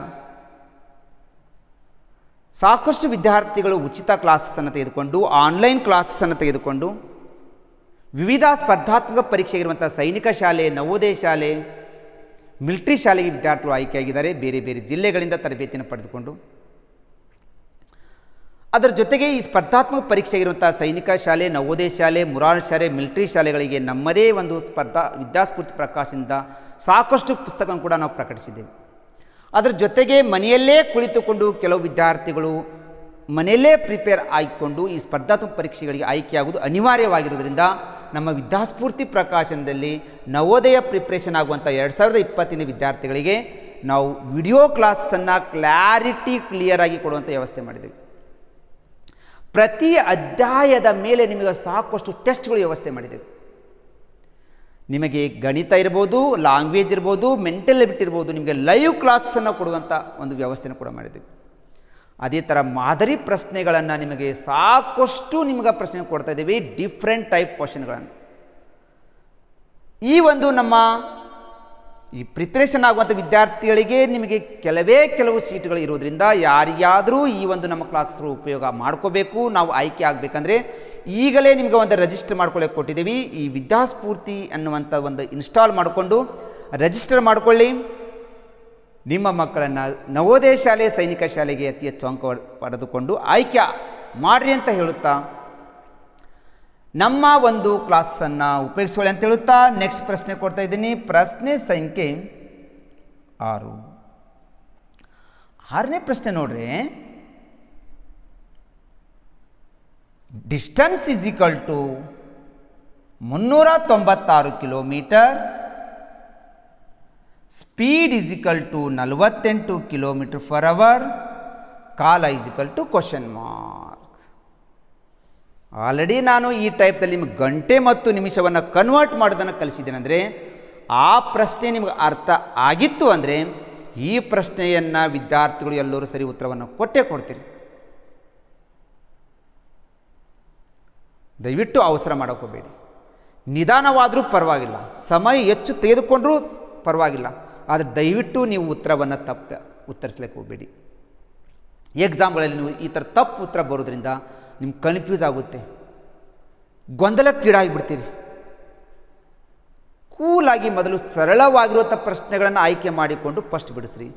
ಸಾಕಷ್ಟು ವಿದ್ಯಾರ್ಥಿಗಳು ಉಚಿತ ಕ್ಲಾಸಸ್ಸನ್ನು ತೆಗೆದುಕೊಂಡು ಆನ್ಲೈನ್ ಕ್ಲಾಸಸ್ಸನ್ನು ತೆಗೆದುಕೊಂಡು ವಿವಿಧ ಸ್ಪರ್ಧಾತ್ಮಕ ಪರೀಕ್ಷೆಗಿರುವಂಥ ಸೈನಿಕ ಶಾಲೆ ನವೋದಯ ಶಾಲೆ ಮಿಲ್ಟ್ರಿ ಶಾಲೆಗೆ ವಿದ್ಯಾರ್ಥಿಗಳು ಆಯ್ಕೆಯಾಗಿದ್ದಾರೆ ಬೇರೆ ಬೇರೆ ಜಿಲ್ಲೆಗಳಿಂದ ತರಬೇತಿಯನ್ನು ಪಡೆದುಕೊಂಡು ಅದರ ಜೊತೆಗೆ ಈ ಸ್ಪರ್ಧಾತ್ಮಕ ಪರೀಕ್ಷೆಗಿರುವಂಥ ಸೈನಿಕ ಶಾಲೆ ನವೋದಯ ಶಾಲೆ ಮುರಾರ್ ಶಾಲೆ ಮಿಲ್ಟ್ರಿ ಶಾಲೆಗಳಿಗೆ ನಮ್ಮದೇ ಒಂದು ಸ್ಪರ್ಧಾ ವಿದ್ಯಾಸ್ಫೂರ್ತಿ ಪ್ರಕಾಶದಿಂದ ಸಾಕಷ್ಟು ಪುಸ್ತಕಗಳನ್ನು ಕೂಡ ನಾವು ಪ್ರಕಟಿಸಿದ್ದೇವೆ ಅದರ ಜೊತೆಗೆ ಮನೆಯಲ್ಲೇ ಕುಳಿತುಕೊಂಡು ಕೆಲವು ವಿದ್ಯಾರ್ಥಿಗಳು ಮನೆಯಲ್ಲೇ ಪ್ರಿಪೇರ್ ಆಗಿಕೊಂಡು ಈ ಸ್ಪರ್ಧಾತ್ಮಕ ಪರೀಕ್ಷೆಗಳಿಗೆ ಆಯ್ಕೆಯಾಗುವುದು ಅನಿವಾರ್ಯವಾಗಿರುವುದರಿಂದ ನಮ್ಮ ವಿದ್ಯಾಸ್ಫೂರ್ತಿ ಪ್ರಕಾಶನದಲ್ಲಿ ನವೋದಯ ಪ್ರಿಪ್ರೇಷನ್ ಆಗುವಂಥ ಎರಡು ಸಾವಿರದ ಇಪ್ಪತ್ತನೇ ವಿದ್ಯಾರ್ಥಿಗಳಿಗೆ ನಾವು ವಿಡಿಯೋ ಕ್ಲಾಸನ್ನು ಕ್ಲಾರಿಟಿ ಕ್ಲಿಯರ್ ಆಗಿ ಕೊಡುವಂಥ ವ್ಯವಸ್ಥೆ ಮಾಡಿದ್ದೀವಿ ಪ್ರತಿ ಅಧ್ಯಾಯದ ಮೇಲೆ ನಿಮಗೆ ಸಾಕಷ್ಟು ಟೆಸ್ಟ್ಗಳು ವ್ಯವಸ್ಥೆ ಮಾಡಿದ್ದೇವೆ ನಿಮಗೆ ಗಣಿತ ಇರ್ಬೋದು ಲ್ಯಾಂಗ್ವೇಜ್ ಇರ್ಬೋದು ಮೆಂಟಲ್ ಲಿಮಿಟ್ ಇರ್ಬೋದು ನಿಮಗೆ ಲೈವ್ ಕ್ಲಾಸನ್ನು ಕೊಡುವಂಥ ಒಂದು ವ್ಯವಸ್ಥೆಯನ್ನು ಕೂಡ ಮಾಡಿದ್ದೀವಿ ಅದೇ ಥರ ಮಾದರಿ ಪ್ರಶ್ನೆಗಳನ್ನು ನಿಮಗೆ ಸಾಕಷ್ಟು ನಿಮಗೆ ಪ್ರಶ್ನೆ ಕೊಡ್ತಾ ಇದ್ದೀವಿ ಡಿಫ್ರೆಂಟ್ ಟೈಪ್ ಕ್ವಶನ್ಗಳನ್ನು ಈ ಒಂದು ನಮ್ಮ ಈ ಪ್ರಿಪ್ರೇಷನ್ ಆಗುವಂಥ ವಿದ್ಯಾರ್ಥಿಗಳಿಗೆ ನಿಮಗೆ ಕೆಲವೇ ಕೆಲವು ಸೀಟುಗಳು ಇರೋದ್ರಿಂದ ಯಾರಿಗಾದರೂ ಈ ಒಂದು ನಮ್ಮ ಕ್ಲಾಸಸ್ ಉಪಯೋಗ ಮಾಡ್ಕೋಬೇಕು ನಾವು ಆಯ್ಕೆ ಆಗಬೇಕಂದ್ರೆ ಈಗಲೇ ನಿಮಗೆ ಒಂದು ರಿಜಿಸ್ಟರ್ ಮಾಡ್ಕೊಳ್ಳೋಕೆ ಕೊಟ್ಟಿದ್ದೀವಿ ಈ ವಿದ್ಯಾಸ್ಫೂರ್ತಿ ಅನ್ನುವಂಥ ಒಂದು ಇನ್ಸ್ಟಾಲ್ ಮಾಡಿಕೊಂಡು ರಿಜಿಸ್ಟರ್ ಮಾಡಿಕೊಳ್ಳಿ ನಿಮ್ಮ ಮಕ್ಕಳನ್ನು ನವೋದಯ ಶಾಲೆ ಸೈನಿಕ ಶಾಲೆಗೆ ಅತಿ ಹೆಚ್ಚು ಅಂಕ ಪಡೆದುಕೊಂಡು ಆಯ್ಕೆ ಮಾಡಿರಿ ಅಂತ ಹೇಳುತ್ತಾ ನಮ್ಮ ಒಂದು ಕ್ಲಾಸನ್ನು ಉಪಯೋಗಿಸ್ಕೊಳ್ಳಿ ಅಂತ ಹೇಳುತ್ತಾ ನೆಕ್ಸ್ಟ್ ಪ್ರಶ್ನೆ ಕೊಡ್ತಾ ಇದ್ದೀನಿ ಪ್ರಶ್ನೆ ಸಂಖ್ಯೆ ಆರು ಆರನೇ ಪ್ರಶ್ನೆ ನೋಡ್ರಿ ಡಿಸ್ಟನ್ಸ್ ಇಸ್ ಈಕಲ್ ಟು ಮುನ್ನೂರ ತೊಂಬತ್ತಾರು ಕಿಲೋಮೀಟರ್ ಸ್ಪೀಡ್ ಈಕಲ್ ಟು ನಲವತ್ತೆಂಟು ಕಿಲೋಮೀಟರ್ ಫರ್ ಅವರ್ ಕಾಲ equal to question mark already ನಾನು ಈ ಟೈಪ್ದಲ್ಲಿ ನಿಮ್ಗೆ ಗಂಟೆ ಮತ್ತು ನಿಮಿಷವನ್ನು ಕನ್ವರ್ಟ್ ಮಾಡೋದನ್ನು ಕಲಿಸಿದ್ದೇನೆ ಅಂದರೆ ಆ ಪ್ರಶ್ನೆ ನಿಮಗೆ ಅರ್ಥ ಆಗಿತ್ತು ಅಂದರೆ ಈ ಪ್ರಶ್ನೆಯನ್ನು ವಿದ್ಯಾರ್ಥಿಗಳು ಎಲ್ಲರೂ ಸರಿ ಉತ್ತರವನ್ನು ಕೊಟ್ಟೇ ಕೊಡ್ತೀರಿ ದಯವಿಟ್ಟು ಅವಸರ ಮಾಡೋಕೋಬೇಡಿ ನಿಧಾನವಾದರೂ ಪರವಾಗಿಲ್ಲ ಸಮಯ ಹೆಚ್ಚು ತೆಗೆದುಕೊಂಡರೂ ಪರವಾಗಿಲ್ಲ ಆದರೆ ದಯವಿಟ್ಟು ನೀವು ಉತ್ತರವನ್ನು ತಪ್ಪ ಉತ್ತರಿಸಲಿಕ್ಕೆ ಹೋಗಬೇಡಿ ಎಕ್ಸಾಮ್ಗಳಲ್ಲಿ ನೀವು ಈ ಥರ ತಪ್ಪು ಉತ್ತರ ಬರೋದ್ರಿಂದ ನಿಮ್ಗೆ ಕನ್ಫ್ಯೂಸ್ ಆಗುತ್ತೆ ಗೊಂದಲಕ್ಕೀಡಾಗಿಬಿಡ್ತೀರಿ ಕೂಲಾಗಿ ಮೊದಲು ಸರಳವಾಗಿರುವಂಥ ಪ್ರಶ್ನೆಗಳನ್ನು ಆಯ್ಕೆ ಮಾಡಿಕೊಂಡು ಫಸ್ಟ್ ಬಿಡಿಸ್ರಿ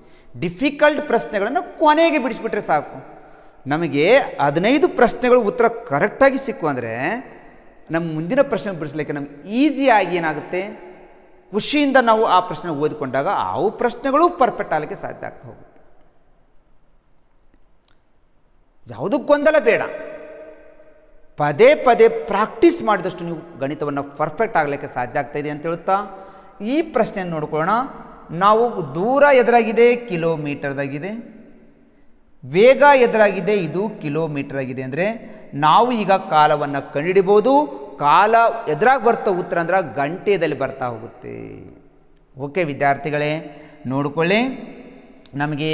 ಡಿಫಿಕಲ್ಟ್ ಪ್ರಶ್ನೆಗಳನ್ನು ಕೊನೆಗೆ ಬಿಡಿಸಿಬಿಟ್ರೆ ಸಾಕು ನಮಗೆ ಹದಿನೈದು ಪ್ರಶ್ನೆಗಳು ಉತ್ತರ ಕರೆಕ್ಟಾಗಿ ಸಿಕ್ಕು ಅಂದರೆ ನಮ್ಮ ಮುಂದಿನ ಪ್ರಶ್ನೆ ಬಿಡಿಸ್ಲಿಕ್ಕೆ ನಮ್ಗೆ ಈಸಿಯಾಗಿ ಏನಾಗುತ್ತೆ ಖುಷಿಯಿಂದ ನಾವು ಆ ಪ್ರಶ್ನೆ ಓದಿಕೊಂಡಾಗ ಅವು ಪ್ರಶ್ನೆಗಳು ಪರ್ಫೆಕ್ಟ್ ಆಗಲಿಕ್ಕೆ ಸಾಧ್ಯ ಆಗ್ತಾ ಹೋಗುತ್ತೆ ಯಾವುದೂ ಗೊಂದಲ ಬೇಡ ಪದೇ ಪದೇ ಪ್ರಾಕ್ಟೀಸ್ ಮಾಡಿದಷ್ಟು ನೀವು ಗಣಿತವನ್ನು ಪರ್ಫೆಕ್ಟ್ ಆಗಲಿಕ್ಕೆ ಸಾಧ್ಯ ಆಗ್ತಾ ಇದೆ ಅಂತ ಹೇಳುತ್ತಾ ಈ ಪ್ರಶ್ನೆಯನ್ನು ನೋಡ್ಕೊಳ್ಳೋಣ ನಾವು ದೂರ ಎದುರಾಗಿದೆ ಕಿಲೋಮೀಟರ್ದಾಗಿದೆ ವೇಗ ಎದುರಾಗಿದೆ ಇದು ಕಿಲೋಮೀಟರ್ ಆಗಿದೆ ಅಂದರೆ ನಾವು ಈಗ ಕಾಲವನ್ನು ಕಂಡುಹಿಡಿಬೋದು ಕಾಲ ಎದುರಾಗಿ ಬರ್ತಾ ಉತ್ತರ ಅಂದ್ರೆ ಗಂಟೆಯಲ್ಲಿ ಬರ್ತಾ ಹೋಗುತ್ತೆ ಓಕೆ ವಿದ್ಯಾರ್ಥಿಗಳೇ ನೋಡಿಕೊಳ್ಳಿ ನಮಗೆ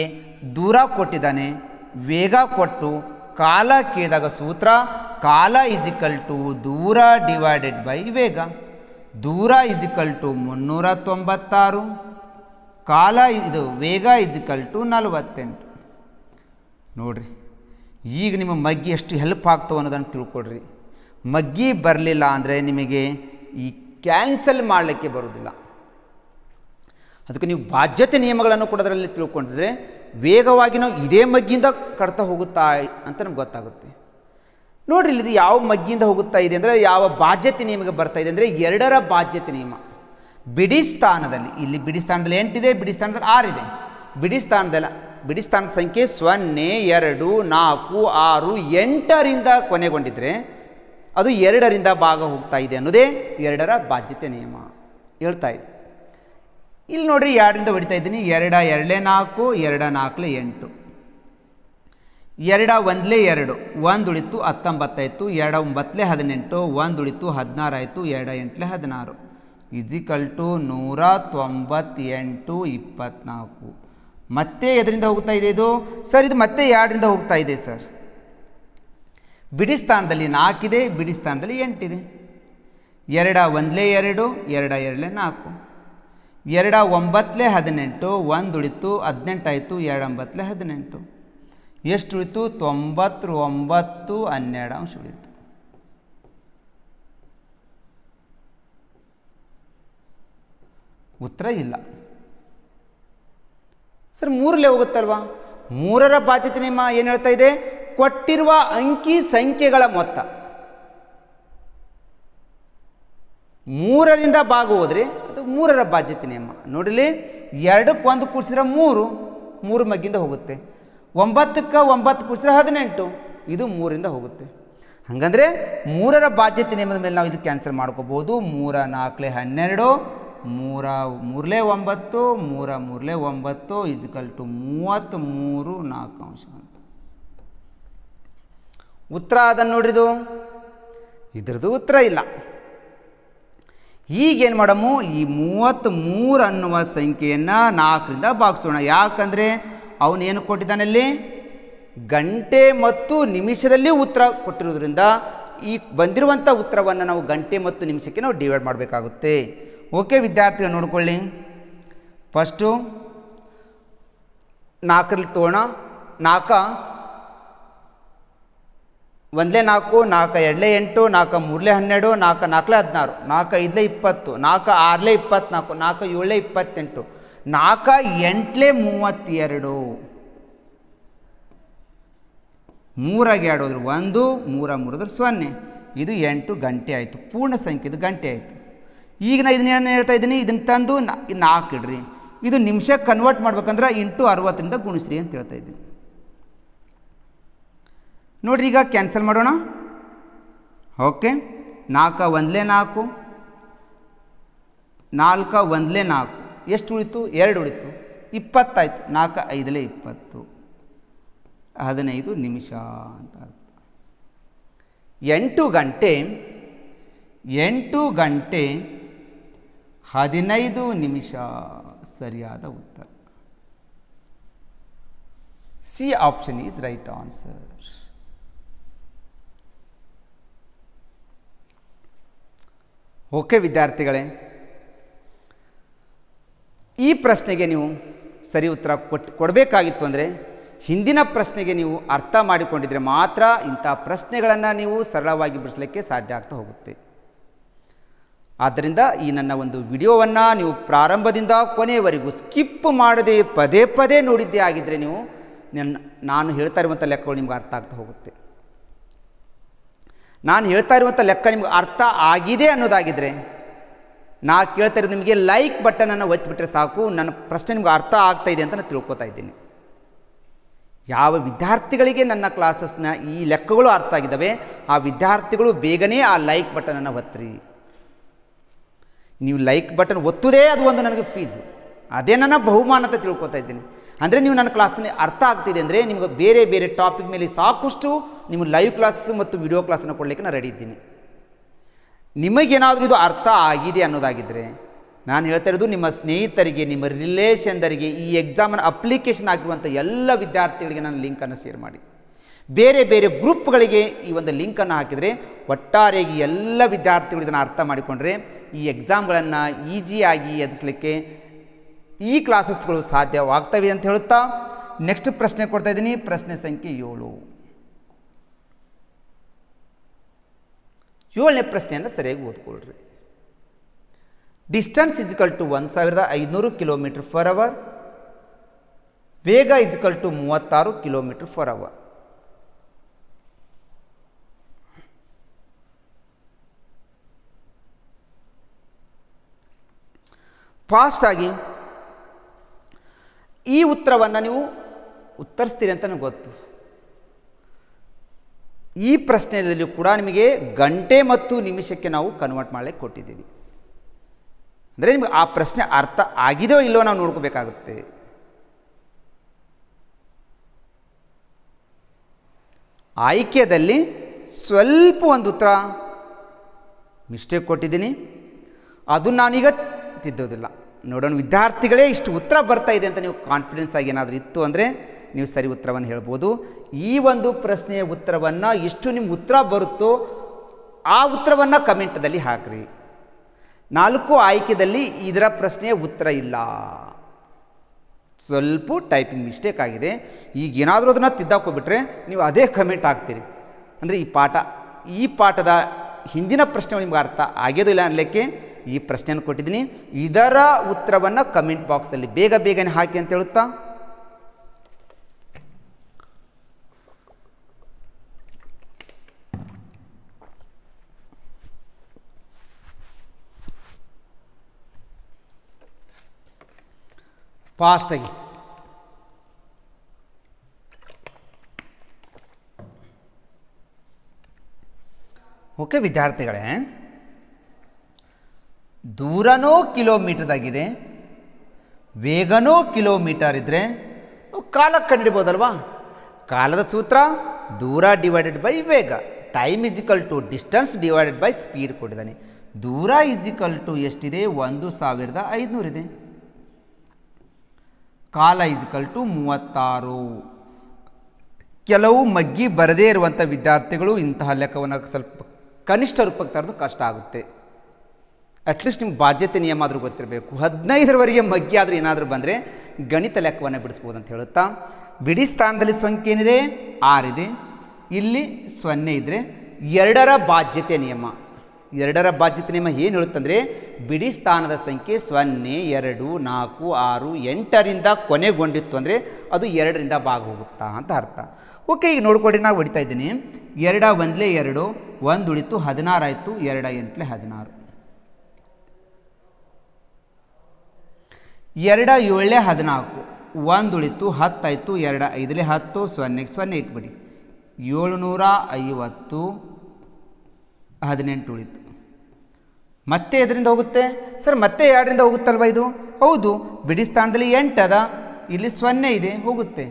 ದೂರ ಕೊಟ್ಟಿದ್ದಾನೆ ವೇಗ ಕೊಟ್ಟು ಕಾಲ ಕೇಳಿದಾಗ ಸೂತ್ರ ಕಾಲ ಇಜಿಕಲ್ ಟು ದೂರ ಡಿವೈಡೆಡ್ ಬೈ ವೇಗ ದೂರ ಇಜಿಕಲ್ ಟು ಮುನ್ನೂರ ತೊಂಬತ್ತಾರು ಕಾಲ ಇದು ವೇಗ ಇಜಿಕಲ್ ಟು ನಲವತ್ತೆಂಟು ನೋಡಿರಿ ಈಗ ನಿಮ್ಮ ಮಗ್ಗಿ ಎಷ್ಟು ಹೆಲ್ಪ್ ಆಗ್ತಾವೆ ಅನ್ನೋದನ್ನು ತಿಳ್ಕೊಡ್ರಿ ಮಗ್ಗಿ ಬರಲಿಲ್ಲ ಅಂದರೆ ನಿಮಗೆ ಈ ಕ್ಯಾನ್ಸಲ್ ಮಾಡಲಿಕ್ಕೆ ಬರೋದಿಲ್ಲ ಅದಕ್ಕೆ ನೀವು ಬಾಧ್ಯತೆ ನಿಯಮಗಳನ್ನು ಕೂಡ ಅದರಲ್ಲಿ ತಿಳ್ಕೊಂಡಿದ್ರೆ ವೇಗವಾಗಿ ನಾವು ಇದೇ ಮಗ್ಗಿಂದ ಕಡ್ತಾ ಹೋಗುತ್ತಾ ಅಂತ ನಮ್ಗೆ ಗೊತ್ತಾಗುತ್ತೆ ನೋಡ್ರಿ ಇಲ್ಲಿ ಯಾವ ಮಗ್ಗಿಂದ ಹೋಗುತ್ತಾ ಇದೆ ಅಂದರೆ ಯಾವ ಬಾಧ್ಯತೆ ನಿಯಮಕ್ಕೆ ಬರ್ತಾ ಇದೆ ಅಂದರೆ ಎರಡರ ಬಾಧ್ಯತೆ ನಿಯಮ ಬಿಡಿ ಸ್ಥಾನದಲ್ಲಿ ಇಲ್ಲಿ ಬಿಡಿ ಸ್ಥಾನದಲ್ಲಿ ಎಂಟಿದೆ ಬಿಡಿ ಸ್ಥಾನದಲ್ಲಿ ಆರಿದೆ ಬಿಡಿ ಸ್ಥಾನದಲ್ಲ ಬಿಡಿ ಸ್ಥಾನದ ಸಂಖ್ಯೆ ಸೊನ್ನೆ ಎರಡು ನಾಲ್ಕು ಆರು ಎಂಟರಿಂದ ಕೊನೆಗೊಂಡಿದ್ದರೆ ಅದು ಎರಡರಿಂದ ಭಾಗ ಹೋಗ್ತಾ ಇದೆ ಅನ್ನೋದೇ ಎರಡರ ಬಾಧ್ಯತೆ ನಿಯಮ ಹೇಳ್ತಾ ಇದೆ ಇಲ್ಲಿ ನೋಡ್ರಿ ಎರಡರಿಂದ ಹೊಡಿತಾ ಇದ್ದೀನಿ ಎರಡ ಎರಡೇ ನಾಲ್ಕು ಎರಡ ನಾಲ್ಕು ಎಂಟು ಎರಡ ಒಂದಲೇ ಎರಡು ಒಂದು ಉಳಿತು ಹತ್ತೊಂಬತ್ತಾಯಿತು ಎರಡ ಒಂಬತ್ತಲೇ ಹದಿನೆಂಟು ಒಂದು ಉಳಿತು ಹದಿನಾರು ಆಯಿತು ಎರಡ ಎಂಟಲೆ ಹದಿನಾರು ಇಜಿಕಲ್ ಟು ನೂರ ತೊಂಬತ್ತೆಂಟು ಇಪ್ಪತ್ತ್ನಾಲ್ಕು ಮತ್ತೆ ಎದರಿಂದ ಹೋಗ್ತಾ ಇದೆ ಇದು ಸರ್ ಇದು ಮತ್ತೆ ಎರಡರಿಂದ ಹೋಗ್ತಾ ಇದೆ ಸರ್ ಬಿಡಿ ಸ್ಥಾನದಲ್ಲಿ ನಾಲ್ಕಿದೆ ಬಿಡಿ ಸ್ಥಾನದಲ್ಲಿ ಎಂಟಿದೆ ಎರಡ ಒಂದಲೇ ಎರಡು ಎರಡ ಎರಡಲೇ ನಾಲ್ಕು ಎರಡ ಒಂಬತ್ತಲೇ ಹದಿನೆಂಟು ಒಂದು ಉಳಿತು ಹದಿನೆಂಟಾಯಿತು ಎರಡು ಒಂಬತ್ತಲೇ ಹದಿನೆಂಟು ಎಷ್ಟು ಉಳಿತು ತೊಂಬತ್ತು ಒಂಬತ್ತು ಹನ್ನೆರಡು ಅಂಶ ಉಳಿತು ಉತ್ತರ ಇಲ್ಲ ಸರ್ ಮೂರಲ್ಲೇ ಹೋಗುತ್ತಲ್ವಾ ಮೂರರ ಪಾಚಿತ ನಿಮ್ಮ ಏನು ಹೇಳ್ತಾ ಇದೆ ಕೊಟ್ಟಿರುವ ಅಂಕಿ ಸಂಖ್ಯೆಗಳ ಮೊತ್ತ ಮೂರರಿಂದ ಭಾಗ ಹೋದ್ರೆ ಅದು ಮೂರರ ಬಾಧ್ಯತೆ ನಿಯಮ ನೋಡಿಲಿ ಎರಡಕ್ಕೆ ಒಂದು ಕೂಡಿಸಿದ್ರೆ ಮೂರು ಮೂರು ಮಗ್ಗಿಂದ ಹೋಗುತ್ತೆ ಒಂಬತ್ತಕ್ಕೆ ಒಂಬತ್ತು ಕೂಡಿಸಿದ್ರೆ ಹದಿನೆಂಟು ಇದು ಮೂರಿಂದ ಹೋಗುತ್ತೆ ಹಾಗಂದರೆ ಮೂರರ ಬಾಧ್ಯತೆ ನಿಯಮದ ಮೇಲೆ ನಾವು ಇದು ಕ್ಯಾನ್ಸಲ್ ಮಾಡ್ಕೋಬೋದು ಮೂರ ನಾಲ್ಕಲೆ ಹನ್ನೆರಡು ಮೂರ ಮೂರಲೇ ಒಂಬತ್ತು ಮೂರ ಮೂರಲೇ ಒಂಬತ್ತು ಇಜ್ಕಲ್ ಟು ಮೂವತ್ತು ಮೂರು ನಾಲ್ಕು ಅಂಶ ಅಂತ ಉತ್ತರ ಅದನ್ನು ನೋಡಿದು ಇದ್ರದ್ದು ಉತ್ತರ ಇಲ್ಲ ಈಗೇನು ಮಾಡಮು ಈ ಮೂರು ಅನ್ನುವ ಸಂಖ್ಯೆಯನ್ನು ನಾಲ್ಕರಿಂದ ಭಾಗಿಸೋಣ ಯಾಕಂದರೆ ಅವನೇನು ಕೊಟ್ಟಿದ್ದಾನಲ್ಲಿ ಗಂಟೆ ಮತ್ತು ನಿಮಿಷದಲ್ಲಿ ಉತ್ತರ ಕೊಟ್ಟಿರೋದ್ರಿಂದ ಈ ಬಂದಿರುವಂಥ ಉತ್ತರವನ್ನು ನಾವು ಗಂಟೆ ಮತ್ತು ನಿಮಿಷಕ್ಕೆ ನಾವು ಡಿವೈಡ್ ಮಾಡಬೇಕಾಗುತ್ತೆ ಓಕೆ ವಿದ್ಯಾರ್ಥಿಗಳು ನೋಡಿಕೊಳ್ಳಿ ಫಸ್ಟು ನಾಲ್ಕರಲ್ಲಿ ತೋಣ ನಾಲ್ಕ ಒಂದಲೇ ನಾಲ್ಕು ನಾಲ್ಕು ಎರಡಲೇ ಎಂಟು ನಾಲ್ಕು ಮೂರಲೇ ಹನ್ನೆರಡು ನಾಲ್ಕು ನಾಲ್ಕಲೇ ಹದಿನಾರು ನಾಲ್ಕು ಐದಲೇ ಇಪ್ಪತ್ತು ನಾಲ್ಕು ಆರಲೇ ಇಪ್ಪತ್ತ್ನಾಲ್ಕು ನಾಲ್ಕು ಏಳಲೆ ಇಪ್ಪತ್ತೆಂಟು ನಾಲ್ಕು ಎಂಟಲೇ ಮೂವತ್ತೆರಡು ಮೂರಾಗಿ ಆಡೋದ್ರು ಒಂದು ಮೂರ ಮೂರದ್ರೆ ಸೊನ್ನೆ ಇದು ಎಂಟು ಗಂಟೆ ಆಯಿತು ಪೂರ್ಣ ಸಂಖ್ಯೆದು ಗಂಟೆ ಆಯಿತು ಈಗ ನಾನು ಇದನ್ನ ಹೇಳ್ತಾ ಇದ್ದೀನಿ ಇದನ್ನು ತಂದು ನಾಲ್ಕು ಇಡ್ರಿ ಇದು ನಿಮಿಷಕ್ಕೆ ಕನ್ವರ್ಟ್ ಮಾಡ್ಬೇಕಂದ್ರೆ ಇಂಟು ಅರವತ್ತರಿಂದ ಗುಣಿಸ್ರಿ ಅಂತ ಹೇಳ್ತಾ ಇದ್ದೀನಿ ನೋಡ್ರಿ ಈಗ ಕ್ಯಾನ್ಸಲ್ ಮಾಡೋಣ ಓಕೆ ನಾಲ್ಕ ಒಂದಲೇ ನಾಲ್ಕು ನಾಲ್ಕು ಒಂದಲೇ ನಾಲ್ಕು ಎಷ್ಟು ಉಳಿತು ಎರಡು ಉಳಿತು ಇಪ್ಪತ್ತಾಯಿತು ನಾಲ್ಕು ಐದಲೇ ಇಪ್ಪತ್ತು ಹದಿನೈದು ನಿಮಿಷ ಅಂತ ಅರ್ಥ ಎಂಟು ಗಂಟೆ ಎಂಟು ಗಂಟೆ ಹದಿನೈದು ನಿಮಿಷ ಸರಿಯಾದ ಉತ್ತರ C option is right answer okay ವಿದ್ಯಾರ್ಥಿಗಳೇ ಈ ಪ್ರಶ್ನೆಗೆ ನೀವು ಸರಿ ಉತ್ತರ ಕೊಟ್ಟು ಕೊಡಬೇಕಾಗಿತ್ತು ಅಂದರೆ ಹಿಂದಿನ ಪ್ರಶ್ನೆಗೆ ನೀವು ಅರ್ಥ ಮಾಡಿಕೊಂಡಿದ್ರೆ ಮಾತ್ರ ಇಂಥ ಪ್ರಶ್ನೆಗಳನ್ನು ನೀವು ಸರಳವಾಗಿ ಬಿಡಿಸಲಿಕ್ಕೆ ಸಾಧ್ಯ ಆಗ್ತಾ ಹೋಗುತ್ತೆ ಆದ್ದರಿಂದ ಈ ನನ್ನ ಒಂದು ವಿಡಿಯೋವನ್ನು ನೀವು ಪ್ರಾರಂಭದಿಂದ ಕೊನೆಯವರೆಗೂ ಸ್ಕಿಪ್ ಮಾಡದೆ ಪದೇ ಪದೇ ನೋಡಿದ್ದೇ ಆಗಿದ್ದರೆ ನೀವು ನಾನು ಹೇಳ್ತಾ ಇರುವಂಥ ಲೆಕ್ಕಗಳು ನಿಮ್ಗೆ ಅರ್ಥ ಆಗ್ತಾ ಹೋಗುತ್ತೆ ನಾನು ಹೇಳ್ತಾ ಇರುವಂಥ ಲೆಕ್ಕ ನಿಮ್ಗೆ ಅರ್ಥ ಆಗಿದೆ ಅನ್ನೋದಾಗಿದ್ದರೆ ನಾ ಕೇಳ್ತಾ ಇರೋದು ನಿಮಗೆ ಲೈಕ್ ಬಟನನ್ನು ಒತ್ತಿಬಿಟ್ರೆ ಸಾಕು ನನ್ನ ಪ್ರಶ್ನೆ ನಿಮ್ಗೆ ಅರ್ಥ ಆಗ್ತಾ ಇದೆ ಅಂತ ನಾನು ತಿಳ್ಕೊತಾ ಇದ್ದೀನಿ ಯಾವ ವಿದ್ಯಾರ್ಥಿಗಳಿಗೆ ನನ್ನ ಕ್ಲಾಸಸ್ನ ಈ ಲೆಕ್ಕಗಳು ಅರ್ಥ ಆಗಿದ್ದಾವೆ ಆ ವಿದ್ಯಾರ್ಥಿಗಳು ಬೇಗನೆ ಆ ಲೈಕ್ ಬಟನನ್ನು ಒತ್ತಿರಿ ನೀವು ಲೈಕ್ ಬಟನ್ ಒತ್ತುದೇ ಅದು ಒಂದು ನನಗೆ ಫೀಸು ಅದೇ ನನ್ನ ಬಹುಮಾನ ಅಂತ ತಿಳ್ಕೊತಾ ಇದ್ದೀನಿ ಅಂದರೆ ನೀವು ನನ್ನ ಕ್ಲಾಸಲ್ಲಿ ಅರ್ಥ ಆಗ್ತಿದೆ ಅಂದರೆ ನಿಮಗೆ ಬೇರೆ ಬೇರೆ ಟಾಪಿಕ್ ಮೇಲೆ ಸಾಕಷ್ಟು ನಿಮ್ಮ ಲೈವ್ ಕ್ಲಾಸ್ ಮತ್ತು ವಿಡಿಯೋ ಕ್ಲಾಸನ್ನು ಕೊಡಲಿಕ್ಕೆ ನಾನು ರೆಡಿ ಇದ್ದೀನಿ ನಿಮಗೇನಾದರೂ ಇದು ಅರ್ಥ ಆಗಿದೆ ಅನ್ನೋದಾಗಿದ್ದರೆ ನಾನು ಹೇಳ್ತಾ ಇರೋದು ನಿಮ್ಮ ಸ್ನೇಹಿತರಿಗೆ ನಿಮ್ಮ ರಿಲೇಷನ್ದರಿಗೆ ಈ ಎಕ್ಸಾಮನ್ನು ಅಪ್ಲಿಕೇಶನ್ ಆಗಿರುವಂಥ ಎಲ್ಲ ವಿದ್ಯಾರ್ಥಿಗಳಿಗೆ ನಾನು ಲಿಂಕನ್ನು ಶೇರ್ ಮಾಡಿ ಬೇರೆ ಬೇರೆ ಗ್ರೂಪ್ಗಳಿಗೆ ಈ ಒಂದು ಲಿಂಕನ್ನು ಹಾಕಿದರೆ ಒಟ್ಟಾರೆಯಾಗಿ ಎಲ್ಲ ವಿದ್ಯಾರ್ಥಿಗಳು ಇದನ್ನು ಅರ್ಥ ಮಾಡಿಕೊಂಡ್ರೆ ಈ ಎಕ್ಸಾಮ್ಗಳನ್ನು ಈಜಿಯಾಗಿ ಎದುರಿಸಲಿಕ್ಕೆ ಈ ಕ್ಲಾಸಸ್ಗಳು ಸಾಧ್ಯವಾಗ್ತವೆ ಅಂತ ಹೇಳುತ್ತಾ ನೆಕ್ಸ್ಟ್ ಪ್ರಶ್ನೆ ಕೊಡ್ತಾ ಇದ್ದೀನಿ ಪ್ರಶ್ನೆ ಸಂಖ್ಯೆ ಏಳು ಏಳನೇ ಪ್ರಶ್ನೆಯನ್ನು ಸರಿಯಾಗಿ ಓದ್ಕೊಳ್ರಿ ಡಿಸ್ಟೆನ್ಸ್ ಇಜ್ಕಲ್ ಟು ಒಂದು ಸಾವಿರದ ಐದುನೂರು ಕಿಲೋಮೀಟ್ರ್ ಫರ್ ಅವರ್ ವೇಗ ಇಸ್ಕಲ್ ಟು ಮೂವತ್ತಾರು ಕಿಲೋಮೀಟ್ರ್ ಫರ್ ಅವರ್ ಫಾಸ್ಟಾಗಿ ಈ ಉತ್ತರವನ್ನು ನೀವು ಉತ್ತರಿಸ್ತೀರಿ ಅಂತ ನನಗೆ ಗೊತ್ತು ಈ ಪ್ರಶ್ನೆಯಲ್ಲಿ ಕೂಡ ನಿಮಗೆ ಗಂಟೆ ಮತ್ತು ನಿಮಿಷಕ್ಕೆ ನಾವು ಕನ್ವರ್ಟ್ ಮಾಡಲಿಕ್ಕೆ ಕೊಟ್ಟಿದ್ದೀವಿ ಅಂದರೆ ನಿಮಗೆ ಆ ಪ್ರಶ್ನೆ ಅರ್ಥ ಆಗಿದೆಯೋ ಇಲ್ಲೋ ನಾವು ನೋಡ್ಕೋಬೇಕಾಗುತ್ತೆ ಆಯ್ಕೆಯಲ್ಲಿ ಸ್ವಲ್ಪ ಒಂದು ಉತ್ತರ ಮಿಸ್ಟೇಕ್ ಕೊಟ್ಟಿದ್ದೀನಿ ಅದು ನಾನೀಗ ತಿದ್ದೋದಿಲ್ಲ ನೋಡೋಣ ವಿದ್ಯಾರ್ಥಿಗಳೇ ಇಷ್ಟು ಉತ್ತರ ಬರ್ತಾ ಇದೆ ಅಂತ ನೀವು ಕಾನ್ಫಿಡೆನ್ಸ್ ಆಗಿ ಏನಾದರೂ ಇತ್ತು ಅಂದರೆ ನೀವು ಸರಿ ಉತ್ತರವನ್ನು ಹೇಳ್ಬೋದು ಈ ಒಂದು ಪ್ರಶ್ನೆಯ ಉತ್ತರವನ್ನು ಎಷ್ಟು ನಿಮ್ಮ ಉತ್ತರ ಬರುತ್ತೋ ಆ ಉತ್ತರವನ್ನು ಕಮೆಂಟ್ದಲ್ಲಿ ಹಾಕ್ರಿ ನಾಲ್ಕು ಆಯ್ಕೆದಲ್ಲಿ ಇದರ ಪ್ರಶ್ನೆಯ ಉತ್ತರ ಇಲ್ಲ ಸ್ವಲ್ಪ ಟೈಪಿಂಗ್ ಮಿಸ್ಟೇಕ್ ಆಗಿದೆ ಈಗ ಏನಾದರೂ ಅದನ್ನು ತಿದ್ದಾಕೋಬಿಟ್ರೆ ನೀವು ಅದೇ ಕಮೆಂಟ್ ಹಾಕ್ತೀರಿ ಅಂದರೆ ಈ ಪಾಠ ಈ ಪಾಠದ ಹಿಂದಿನ ಪ್ರಶ್ನೆ ನಿಮ್ಗೆ ಅರ್ಥ ಆಗ್ಯೋದು ಇಲ್ಲ ಅನ್ನಲಿಕ್ಕೆ ಈ ಪ್ರಶ್ನೆಯನ್ನು ಕೊಟ್ಟಿದ್ದೀನಿ ಇದರ ಉತ್ತರವನ್ನು ಕಮೆಂಟ್ ಬಾಕ್ಸಲ್ಲಿ ಬೇಗ ಬೇಗನೆ ಹಾಕಿ ಅಂತ ಹೇಳುತ್ತಾ ಫಾಸ್ಟಾಗಿ ಓಕೆ ವಿದ್ಯಾರ್ಥಿಗಳೇ ದೂರನೋ ಕಿಲೋಮೀಟರ್ದಾಗಿದೆ ವೇಗನೋ ಕಿಲೋಮೀಟರ್ ಇದ್ದರೆ ಕಾಲ ಕಂಡಿಡ್ಬೋದಲ್ವಾ ಕಾಲದ ಸೂತ್ರ ದೂರ ಡಿವೈಡೆಡ್ ಬೈ ವೇಗ time equal to distance divided by speed ಕೊಟ್ಟಿದ್ದಾನೆ ದೂರ ಈಜಿಕಲ್ ಟು ಎಷ್ಟಿದೆ ಒಂದು ಸಾವಿರದ ಐದುನೂರಿದೆ ಕಾಲ ಇಸ್ಕಲ್ ಟು ಮೂವತ್ತಾರು ಕೆಲವು ಮಗ್ಗಿ ಬರದೇ ಇರುವಂಥ ವಿದ್ಯಾರ್ಥಿಗಳು ಇಂತಹ ಲೆಕ್ಕವನ್ನು ಸ್ವಲ್ಪ ಕನಿಷ್ಠ ರೂಪಕ್ಕೆ ತರೋದು ಕಷ್ಟ ಆಗುತ್ತೆ ಅಟ್ಲೀಸ್ಟ್ ನಿಮ್ಮ ಬಾಧ್ಯತೆ ನಿಯಮ ಆದರೂ ಗೊತ್ತಿರಬೇಕು ಹದಿನೈದರವರೆಗೆ ಮಗ್ಗಿ ಆದರೂ ಏನಾದರೂ ಬಂದರೆ ಗಣಿತ ಲೆಕ್ಕವನ್ನು ಬಿಡಿಸ್ಬೋದು ಅಂತ ಹೇಳುತ್ತಾ ಬಿಡಿ ಸ್ಥಾನದಲ್ಲಿ ಸಂಖ್ಯೆ ಏನಿದೆ ಆರಿದೆ ಇಲ್ಲಿ ಸೊನ್ನೆ ಇದ್ದರೆ ಎರಡರ ಬಾಧ್ಯತೆ ನಿಯಮ ಎರಡರ ಬಾಧ್ಯತೆ ನಿಯಮ ಏನು ಹೇಳುತ್ತಂದರೆ ಬಿಡಿ ಸ್ಥಾನದ ಸಂಖ್ಯೆ ಸೊನ್ನೆ ಎರಡು ನಾಲ್ಕು ಆರು ಎಂಟರಿಂದ ಕೊನೆಗೊಂಡಿತ್ತು ಅಂದರೆ ಅದು ಎರಡರಿಂದ ಭಾಗ ಹೋಗುತ್ತಾ ಅಂತ ಅರ್ಥ ಓಕೆ ಈಗ ನೋಡ್ಕೊಡಿ ನಾವು ಹೊಡಿತಾ ಇದ್ದೀನಿ ಎರಡ ಒಂದಲೇ ಎರಡು ಒಂದು ಉಳಿತು ಹದಿನಾರಾಯಿತು ಎರಡ ಎಂಟಲೇ ಹದಿನಾರು ಎರಡ ಏಳೆ ಹದಿನಾಲ್ಕು ಒಂದು ಉಳಿತು ಹತ್ತಾಯಿತು ಎರಡು ಐದಲೇ ಹತ್ತು ಸೊನ್ನೆಗೆ ಸೊನ್ನೆ ಇಟ್ಬಿಡಿ ಏಳುನೂರ ಐವತ್ತು ಹದಿನೆಂಟು ಉಳಿತು ಮತ್ತೆ ಎದರಿಂದ ಹೋಗುತ್ತೆ ಸರ್ ಮತ್ತೆ ಎರಡರಿಂದ ಹೋಗುತ್ತಲ್ವ ಇದು ಹೌದು ಬಿಡಿ ಸ್ಥಾನದಲ್ಲಿ ಎಂಟದ ಇಲ್ಲಿ ಸೊನ್ನೆ ಇದೆ ಹೋಗುತ್ತೆ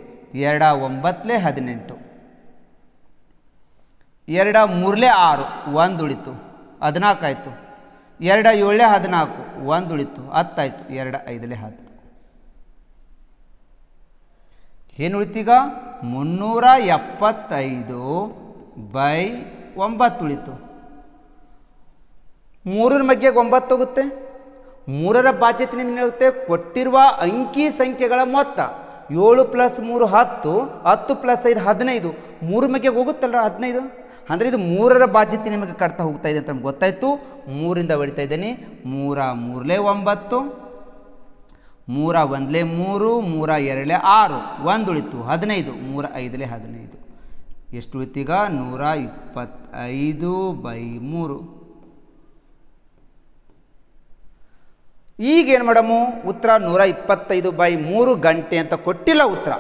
ಎರಡ ಒಂಬತ್ತಲೇ ಹದಿನೆಂಟು ಎರಡ ಮೂರಲೇ ಆರು ಒಂದು ಉಳಿತು ಹದಿನಾಲ್ಕು ಆಯಿತು ಎರಡ ಏಳೇ ಹದಿನಾಲ್ಕು ಒಂದು ಉಳಿತು ಹತ್ತಾಯಿತು ಎರಡ ಐದಲೇ ಹತ್ತು ಏನು ಉಳಿತೀಗ ಮುನ್ನೂರ ಎಪ್ಪತ್ತೈದು ಬೈ ಒಂಬತ್ತು ಉಳಿತು ಮೂರರ ಮಧ್ಯೆ ಒಂಬತ್ತು ಹೋಗುತ್ತೆ ಮೂರರ ಬಾಧ್ಯತೆ ನಿಮಗೆ ಕೊಟ್ಟಿರುವ ಅಂಕಿ ಸಂಖ್ಯೆಗಳ ಮೊತ್ತ ಏಳು ಪ್ಲಸ್ ಮೂರು ಹತ್ತು ಹತ್ತು ಪ್ಲಸ್ ಐದು ಹದಿನೈದು ಮೂರು ಮಗ್ಗೆ ಹೋಗುತ್ತಲ್ಲ ಹದಿನೈದು ಅಂದರೆ ಇದು ಮೂರರ ಬಾಧ್ಯತೆ ನಿಮಗೆ ಕಟ್ತಾ ಹೋಗ್ತಾ ಇದೆ ಅಂತ ನಮ್ಗೆ ಗೊತ್ತಾಯಿತು ಮೂರಿಂದ ಹೊಡಿತಾ ಇದ್ದೀನಿ ಮೂರ ಮೂರಲೇ ಒಂಬತ್ತು ಮೂರ ಒಂದಲೇ ಮೂರು ಮೂರ ಎರಡಲೇ ಆರು ಒಂದು ಉಳಿತು ಹದಿನೈದು ಮೂರ ಐದಲೇ ಹದಿನೈದು ಎಷ್ಟು ಉಳಿತೀಗ ನೂರ ಇಪ್ಪತ್ತೈದು ಬೈ ಮೂರು ಈಗೇನು ಏನು ಉತ್ತರ ನೂರ ಇಪ್ಪತ್ತೈದು ಬೈ ಮೂರು ಗಂಟೆ ಅಂತ ಕೊಟ್ಟಿಲ್ಲ ಉತ್ತರ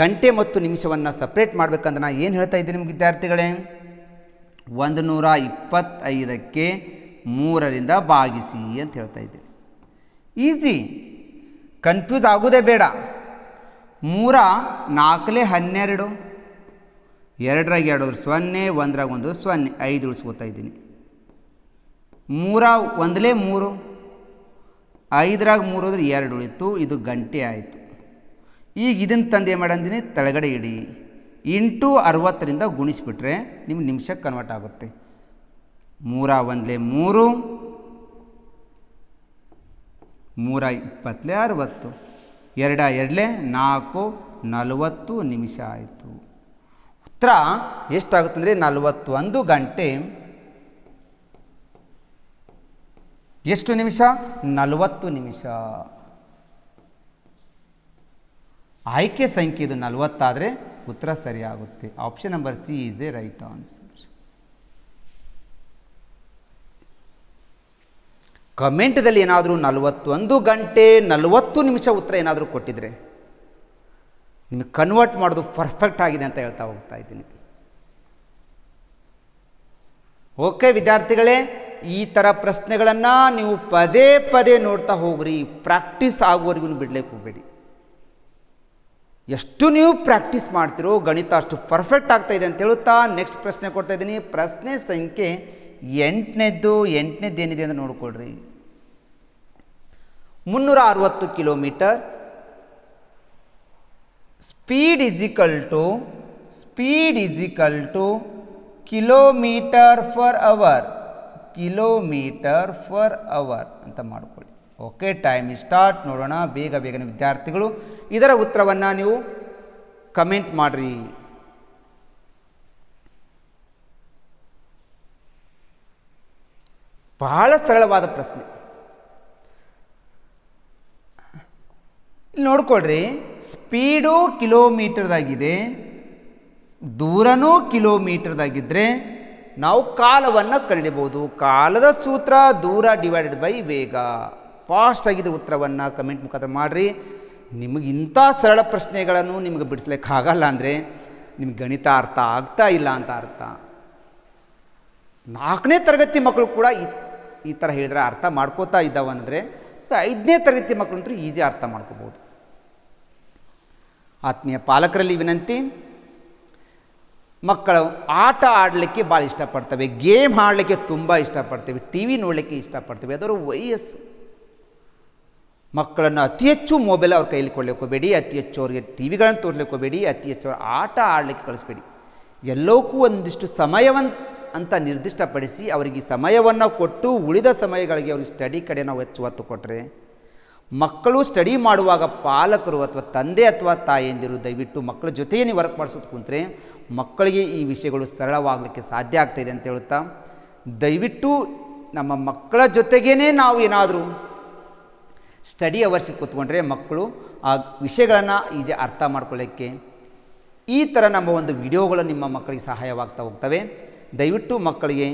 ಗಂಟೆ ಮತ್ತು ನಿಮಿಷವನ್ನು ಸಪ್ರೇಟ್ ಮಾಡಬೇಕಂದ್ರೆ ನಾನು ಏನು ಹೇಳ್ತಾ ಇದ್ದೀನಿ ನಿಮ್ಗೆ ವಿದ್ಯಾರ್ಥಿಗಳೇ ಒಂದು ನೂರ ಇಪ್ಪತ್ತೈದಕ್ಕೆ ಮೂರರಿಂದ ಭಾಗಿಸಿ ಅಂತ ಹೇಳ್ತಾ ಇದ್ದೀನಿ ಈಸಿ ಕನ್ಫ್ಯೂಸ್ ಆಗೋದೇ ಬೇಡ ಮೂರ ನಾಲ್ಕಲೇ ಹನ್ನೆರಡು ಎರಡರಾಗ ಎರಡು ಸೊನ್ನೆ ಒಂದರಾಗ ಒಂದು ಸೊನ್ನೆ ಐದು ಉಳಿಸ್ಕೋತಾ ಇದ್ದೀನಿ ಮೂರ ಒಂದಲೇ ಮೂರು ಐದರಾಗ ಮೂರು ಅಂದರೆ ಎರಡು ಉಳಿತು ಇದು ಗಂಟೆ ಆಯಿತು ಈಗ ಇದನ್ನು ತಂದು ಏನು ಮಾಡಂದಿನಿ ತಳಗಡೆ ಇಡಿ ಇಂಟು ಅರವತ್ತರಿಂದ ಗುಣಿಸ್ಬಿಟ್ರೆ ನಿಮ್ಮ ನಿಮಿಷಕ್ಕೆ ಕನ್ವರ್ಟ್ ಆಗುತ್ತೆ ಮೂರ ಒಂದಲೇ ಮೂರು ಮೂರ ಇಪ್ಪತ್ತಲೇ ಅರವತ್ತು ಎರಡ ಎರಡಲೇ ನಾಲ್ಕು ನಲವತ್ತು ನಿಮಿಷ ಆಯಿತು ಉತ್ತರ ಎಷ್ಟಾಗುತ್ತೆ ಅಂದರೆ ನಲವತ್ತೊಂದು ಗಂಟೆ ಎಷ್ಟು ನಿಮಿಷ ನಲವತ್ತು ನಿಮಿಷ ಆಯ್ಕೆ ಸಂಖ್ಯೆ ಇದು ನಲವತ್ತಾದರೆ ಉತ್ತರ ಸರಿಯಾಗುತ್ತೆ option number C is A right answer ಕಮೆಂಟ್ದಲ್ಲಿ ಏನಾದರೂ ನಲವತ್ತೊಂದು ಗಂಟೆ ನಲವತ್ತು ನಿಮಿಷ ಉತ್ತರ ಏನಾದರೂ ಕೊಟ್ಟಿದ್ರೆ ನಿಮಗೆ ಕನ್ವರ್ಟ್ ಮಾಡೋದು ಪರ್ಫೆಕ್ಟ್ ಆಗಿದೆ ಅಂತ ಹೇಳ್ತಾ ಹೋಗ್ತಾ ಇದ್ದೀನಿ ಓಕೆ ವಿದ್ಯಾರ್ಥಿಗಳೇ ಈ ಥರ ಪ್ರಶ್ನೆಗಳನ್ನು ನೀವು ಪದೇ ಪದೇ ನೋಡ್ತಾ ಹೋಗ್ರಿ ಪ್ರಾಕ್ಟೀಸ್ ಆಗುವವರೆಗೂ ಬಿಡಲಿಕ್ಕೆ ಹೋಗಬೇಡಿ ಎಷ್ಟು ನೀವು ಪ್ರಾಕ್ಟೀಸ್ ಮಾಡ್ತಿರೋ ಗಣಿತ ಅಷ್ಟು ಪರ್ಫೆಕ್ಟ್ ಆಗ್ತಾ ಇದೆ ಅಂತ ಹೇಳುತ್ತಾ ನೆಕ್ಸ್ಟ್ ಪ್ರಶ್ನೆ ಕೊಡ್ತಾ ಇದ್ದೀನಿ ಪ್ರಶ್ನೆ ಸಂಖ್ಯೆ ಎಂಟನೇದ್ದು ಎಂಟನೇದ್ದು ಏನಿದೆ ಅಂತ ನೋಡಿಕೊಳ್ಳ್ರಿ ಮುನ್ನೂರ ಅರವತ್ತು kilometre speed equal to speed equal to kilometre per hour kilometre per hour ಅಂತ ಮಾಡಿಕೊಳ್ಳಿ ಓಕೆ ಟೈಮ್ ಸ್ಟಾರ್ಟ್ ನೋಡೋಣ ಬೇಗ ಬೇಗನೆ ವಿದ್ಯಾರ್ಥಿಗಳು ಇದರ ಉತ್ತರವನ್ನು ನೀವು ಕಮೆಂಟ್ ಮಾಡಿರಿ ಬಹಳ ಸರಳವಾದ ಪ್ರಶ್ನೆ ಇಲ್ಲಿ ನೋಡ್ಕೊಳ್ರಿ ಸ್ಪೀಡು ಕಿಲೋಮೀಟರ್ದಾಗಿದೆ ದೂರನೂ ಕಿಲೋಮೀಟರ್ದಾಗಿದ್ದರೆ ನಾವು ಕಾಲವನ್ನು ಕಂಡಿಬೋದು ಕಾಲದ ಸೂತ್ರ ದೂರ ಡಿವೈಡೆಡ್ ಬೈ ವೇಗ ಫಾಸ್ಟ್ ಆಗಿದ್ದರೆ ಉತ್ತರವನ್ನು ಕಮೆಂಟ್ ಮುಖಾಂತರ ಮಾಡಿರಿ ನಿಮಗೆ ಇಂಥ ಸರಳ ಪ್ರಶ್ನೆಗಳನ್ನು ನಿಮಗೆ ಬಿಡಿಸ್ಲಿಕ್ಕೆ ಆಗಲ್ಲ ಅಂದರೆ ನಿಮ್ಗೆ ಗಣಿತ ಅರ್ಥ ಆಗ್ತಾ ಇಲ್ಲ ಅಂತ ಅರ್ಥ ನಾಲ್ಕನೇ ತರಗತಿ ಮಕ್ಕಳು ಕೂಡ ಈ ಥರ ಹೇಳಿದರೆ ಅರ್ಥ ಮಾಡ್ಕೋತಾ ಅಂದರೆ ಐದನೇ ತರಗತಿ ಅಂತೂ ಈಜಿ ಅರ್ಥ ಮಾಡ್ಕೋಬೋದು ಆತ್ಮೀಯ ಪಾಲಕರಲ್ಲಿ ವಿನಂತಿ ಮಕ್ಕಳು ಆಟ ಆಡಲಿಕ್ಕೆ ಭಾಳ ಇಷ್ಟಪಡ್ತವೆ ಗೇಮ್ ಆಡಲಿಕ್ಕೆ ತುಂಬ ಇಷ್ಟಪಡ್ತೇವೆ ಟಿ ವಿ ನೋಡಲಿಕ್ಕೆ ಇಷ್ಟಪಡ್ತೇವೆ ಅದರ ವಯಸ್ಸು ಮಕ್ಕಳನ್ನು ಅತಿ ಹೆಚ್ಚು ಮೊಬೈಲ್ ಅವ್ರ ಕೈಲಿ ಕೊಡಲಿಕ್ಕೆ ಅತಿ ಹೆಚ್ಚು ಅವ್ರಿಗೆ ಟಿ ವಿಗಳನ್ನು ತೋರ್ಲಿಕ್ಕೆ ಅತಿ ಹೆಚ್ಚು ಆಟ ಆಡಲಿಕ್ಕೆ ಕಳಿಸ್ಬೇಡಿ ಎಲ್ಲೋಕ್ಕೂ ಒಂದಿಷ್ಟು ಸಮಯವನ್ನು ಅಂತ ನಿರ್ದಿಷ್ಟಪಡಿಸಿ ಅವರಿಗೆ ಸಮಯವನ್ನು ಕೊಟ್ಟು ಉಳಿದ ಸಮಯಗಳಿಗೆ ಅವ್ರಿಗೆ ಸ್ಟಡಿ ಕಡೆ ನಾವು ಹೆಚ್ಚು ಒತ್ತು ಕೊಟ್ಟರೆ ಮಕ್ಕಳು ಸ್ಟಡಿ ಮಾಡುವಾಗ ಪಾಲಕರು ಅಥವಾ ತಂದೆ ಅಥವಾ ತಾಯಿಯಂದಿರು ದಯವಿಟ್ಟು ಮಕ್ಕಳ ಜೊತೆಯೇ ವರ್ಕ್ ಮಾಡಿಸೋದು ಕುಂತ್ರೆ ಮಕ್ಕಳಿಗೆ ಈ ವಿಷಯಗಳು ಸರಳವಾಗಲಿಕ್ಕೆ ಸಾಧ್ಯ ಆಗ್ತಾಯಿದೆ ಅಂತ ಹೇಳುತ್ತಾ ದಯವಿಟ್ಟು ನಮ್ಮ ಮಕ್ಕಳ ಜೊತೆಗೇ ನಾವು ಏನಾದರೂ ಸ್ಟಡಿ ಅವರ್ಸಿಗೆ ಕೂತ್ಕೊಂಡ್ರೆ ಮಕ್ಕಳು ಆ ವಿಷಯಗಳನ್ನು ಈಜೆ ಅರ್ಥ ಮಾಡ್ಕೊಳ್ಳೋಕ್ಕೆ ಈ ಥರ ನಮ್ಮ ಒಂದು ವಿಡಿಯೋಗಳು ನಿಮ್ಮ ಮಕ್ಕಳಿಗೆ ಸಹಾಯವಾಗ್ತಾ ಹೋಗ್ತವೆ ದಯವಿಟ್ಟು ಮಕ್ಕಳಿಗೆ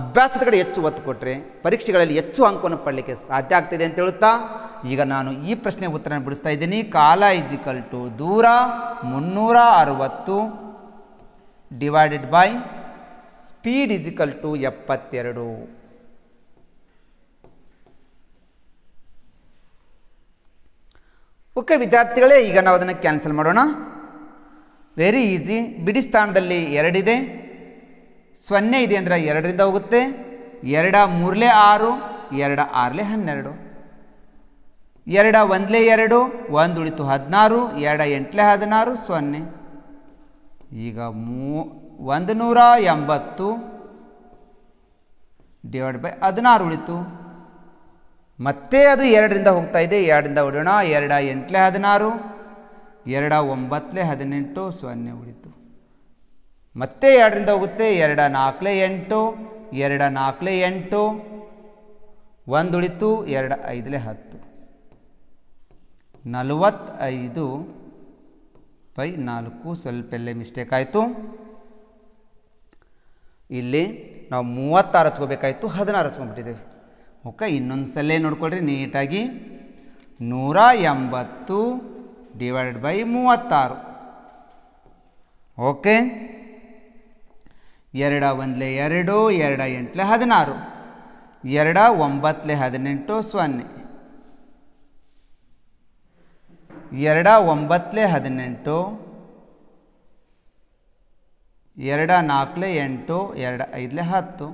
ಅಭ್ಯಾಸದ ಕಡೆ ಹೆಚ್ಚು ಒತ್ತು ಕೊಟ್ಟರೆ ಪರೀಕ್ಷೆಗಳಲ್ಲಿ ಹೆಚ್ಚು ಅಂಕವನ್ನು ಪಡಲಿಕ್ಕೆ ಸಾಧ್ಯ ಆಗ್ತಿದೆ ಅಂತ ಹೇಳುತ್ತಾ ಈಗ ನಾನು ಈ ಪ್ರಶ್ನೆ ಉತ್ತರ ಬಿಡಿಸ್ತಾ ಇದ್ದೀನಿ ಕಾಲ ಇಜಿಕಲ್ ಟು ದೂರ ಮುನ್ನೂರ ಅರುವತ್ತು divided by speed equal to ಎಪ್ಪತ್ತೆರಡು ಓಕೆ ವಿದ್ಯಾರ್ಥಿಗಳೇ ಈಗ ನಾವು ಅದನ್ನು ಕ್ಯಾನ್ಸಲ್ ಮಾಡೋಣ ವೆರಿ ಈಸಿ ಬಿಡಿ ಸ್ಥಾನದಲ್ಲಿ ಎರಡಿದೆ ಸೊನ್ನೆ ಇದೆ ಅಂದರೆ ಎರಡರಿಂದ ಹೋಗುತ್ತೆ ಎರಡ ಮೂರಲೆ ಆರು ಎರಡ ಆರಲೆ ಹನ್ನೆರಡು ಎರಡ ಒಂದಲೇ ಎರಡು ಒಂದು ಉಳಿತು ಹದಿನಾರು ಎರಡ ಎಂಟಲೇ ಹದಿನಾರು ಸೊನ್ನೆ ಈಗ ಮೂ ಒಂದು ನೂರ ಎಂಬತ್ತು ಡಿವೈಡ್ ಬೈ ಹದಿನಾರು ಉಳಿತು ಮತ್ತೆ ಅದು ಎರಡರಿಂದ ಹೋಗ್ತಾ ಇದೆ ಎರಡರಿಂದ ಉಡೋಣ ಎರಡ ಎಂಟಲೇ ಹದಿನಾರು ಎರಡ ಒಂಬತ್ತಲೇ ಹದಿನೆಂಟು ಸೊನ್ನೆ ಉಳಿತು ಮತ್ತೆ ಎರಡರಿಂದ ಹೋಗುತ್ತೆ ಎರಡ ನಾಲ್ಕಲೇ ಎಂಟು ಎರಡ ನಾಲ್ಕಲೇ ಎಂಟು ಒಂದು ಉಳಿತು ಎರಡು ಐದಲೇ ಹತ್ತು ನಲವತ್ತೈದು ಬೈ ನಾಲ್ಕು ಸ್ವಲ್ಪ ಎಲ್ಲೇ ಮಿಸ್ಟೇಕ್ ಆಯಿತು ಇಲ್ಲಿ ನಾವು ಮೂವತ್ತಾರು ಹಚ್ಕೋಬೇಕಾಯಿತು ಹದಿನಾರು ಹಚ್ಕೊಂಡ್ಬಿಟ್ಟಿದ್ದೇವೆ ಓಕೆ ಇನ್ನೊಂದು ಸಲ ನೋಡ್ಕೊಳ್ರಿ ನೀಟಾಗಿ ನೂರ ಎಂಬತ್ತು ಡಿವೈಡೆಡ್ ಬೈ ಮೂವತ್ತಾರು ಓಕೆ ಎರಡ ಒಂದ್ಲೆ ಎರಡು ಎರಡ ಎಂಟ್ಲೆ ಹದಿನಾರು ಎರಡ ಒಂಬತ್ತಲೆ ಹದಿನೆಂಟು ಸೊನ್ನೆ ಎರಡ ಒಂಬತ್ತಲೆ ಹದಿನೆಂಟು ಎರಡ ನಾಲ್ಕಲೆ ಎಂಟು ಎರಡು ಐದಲೆ ಹತ್ತು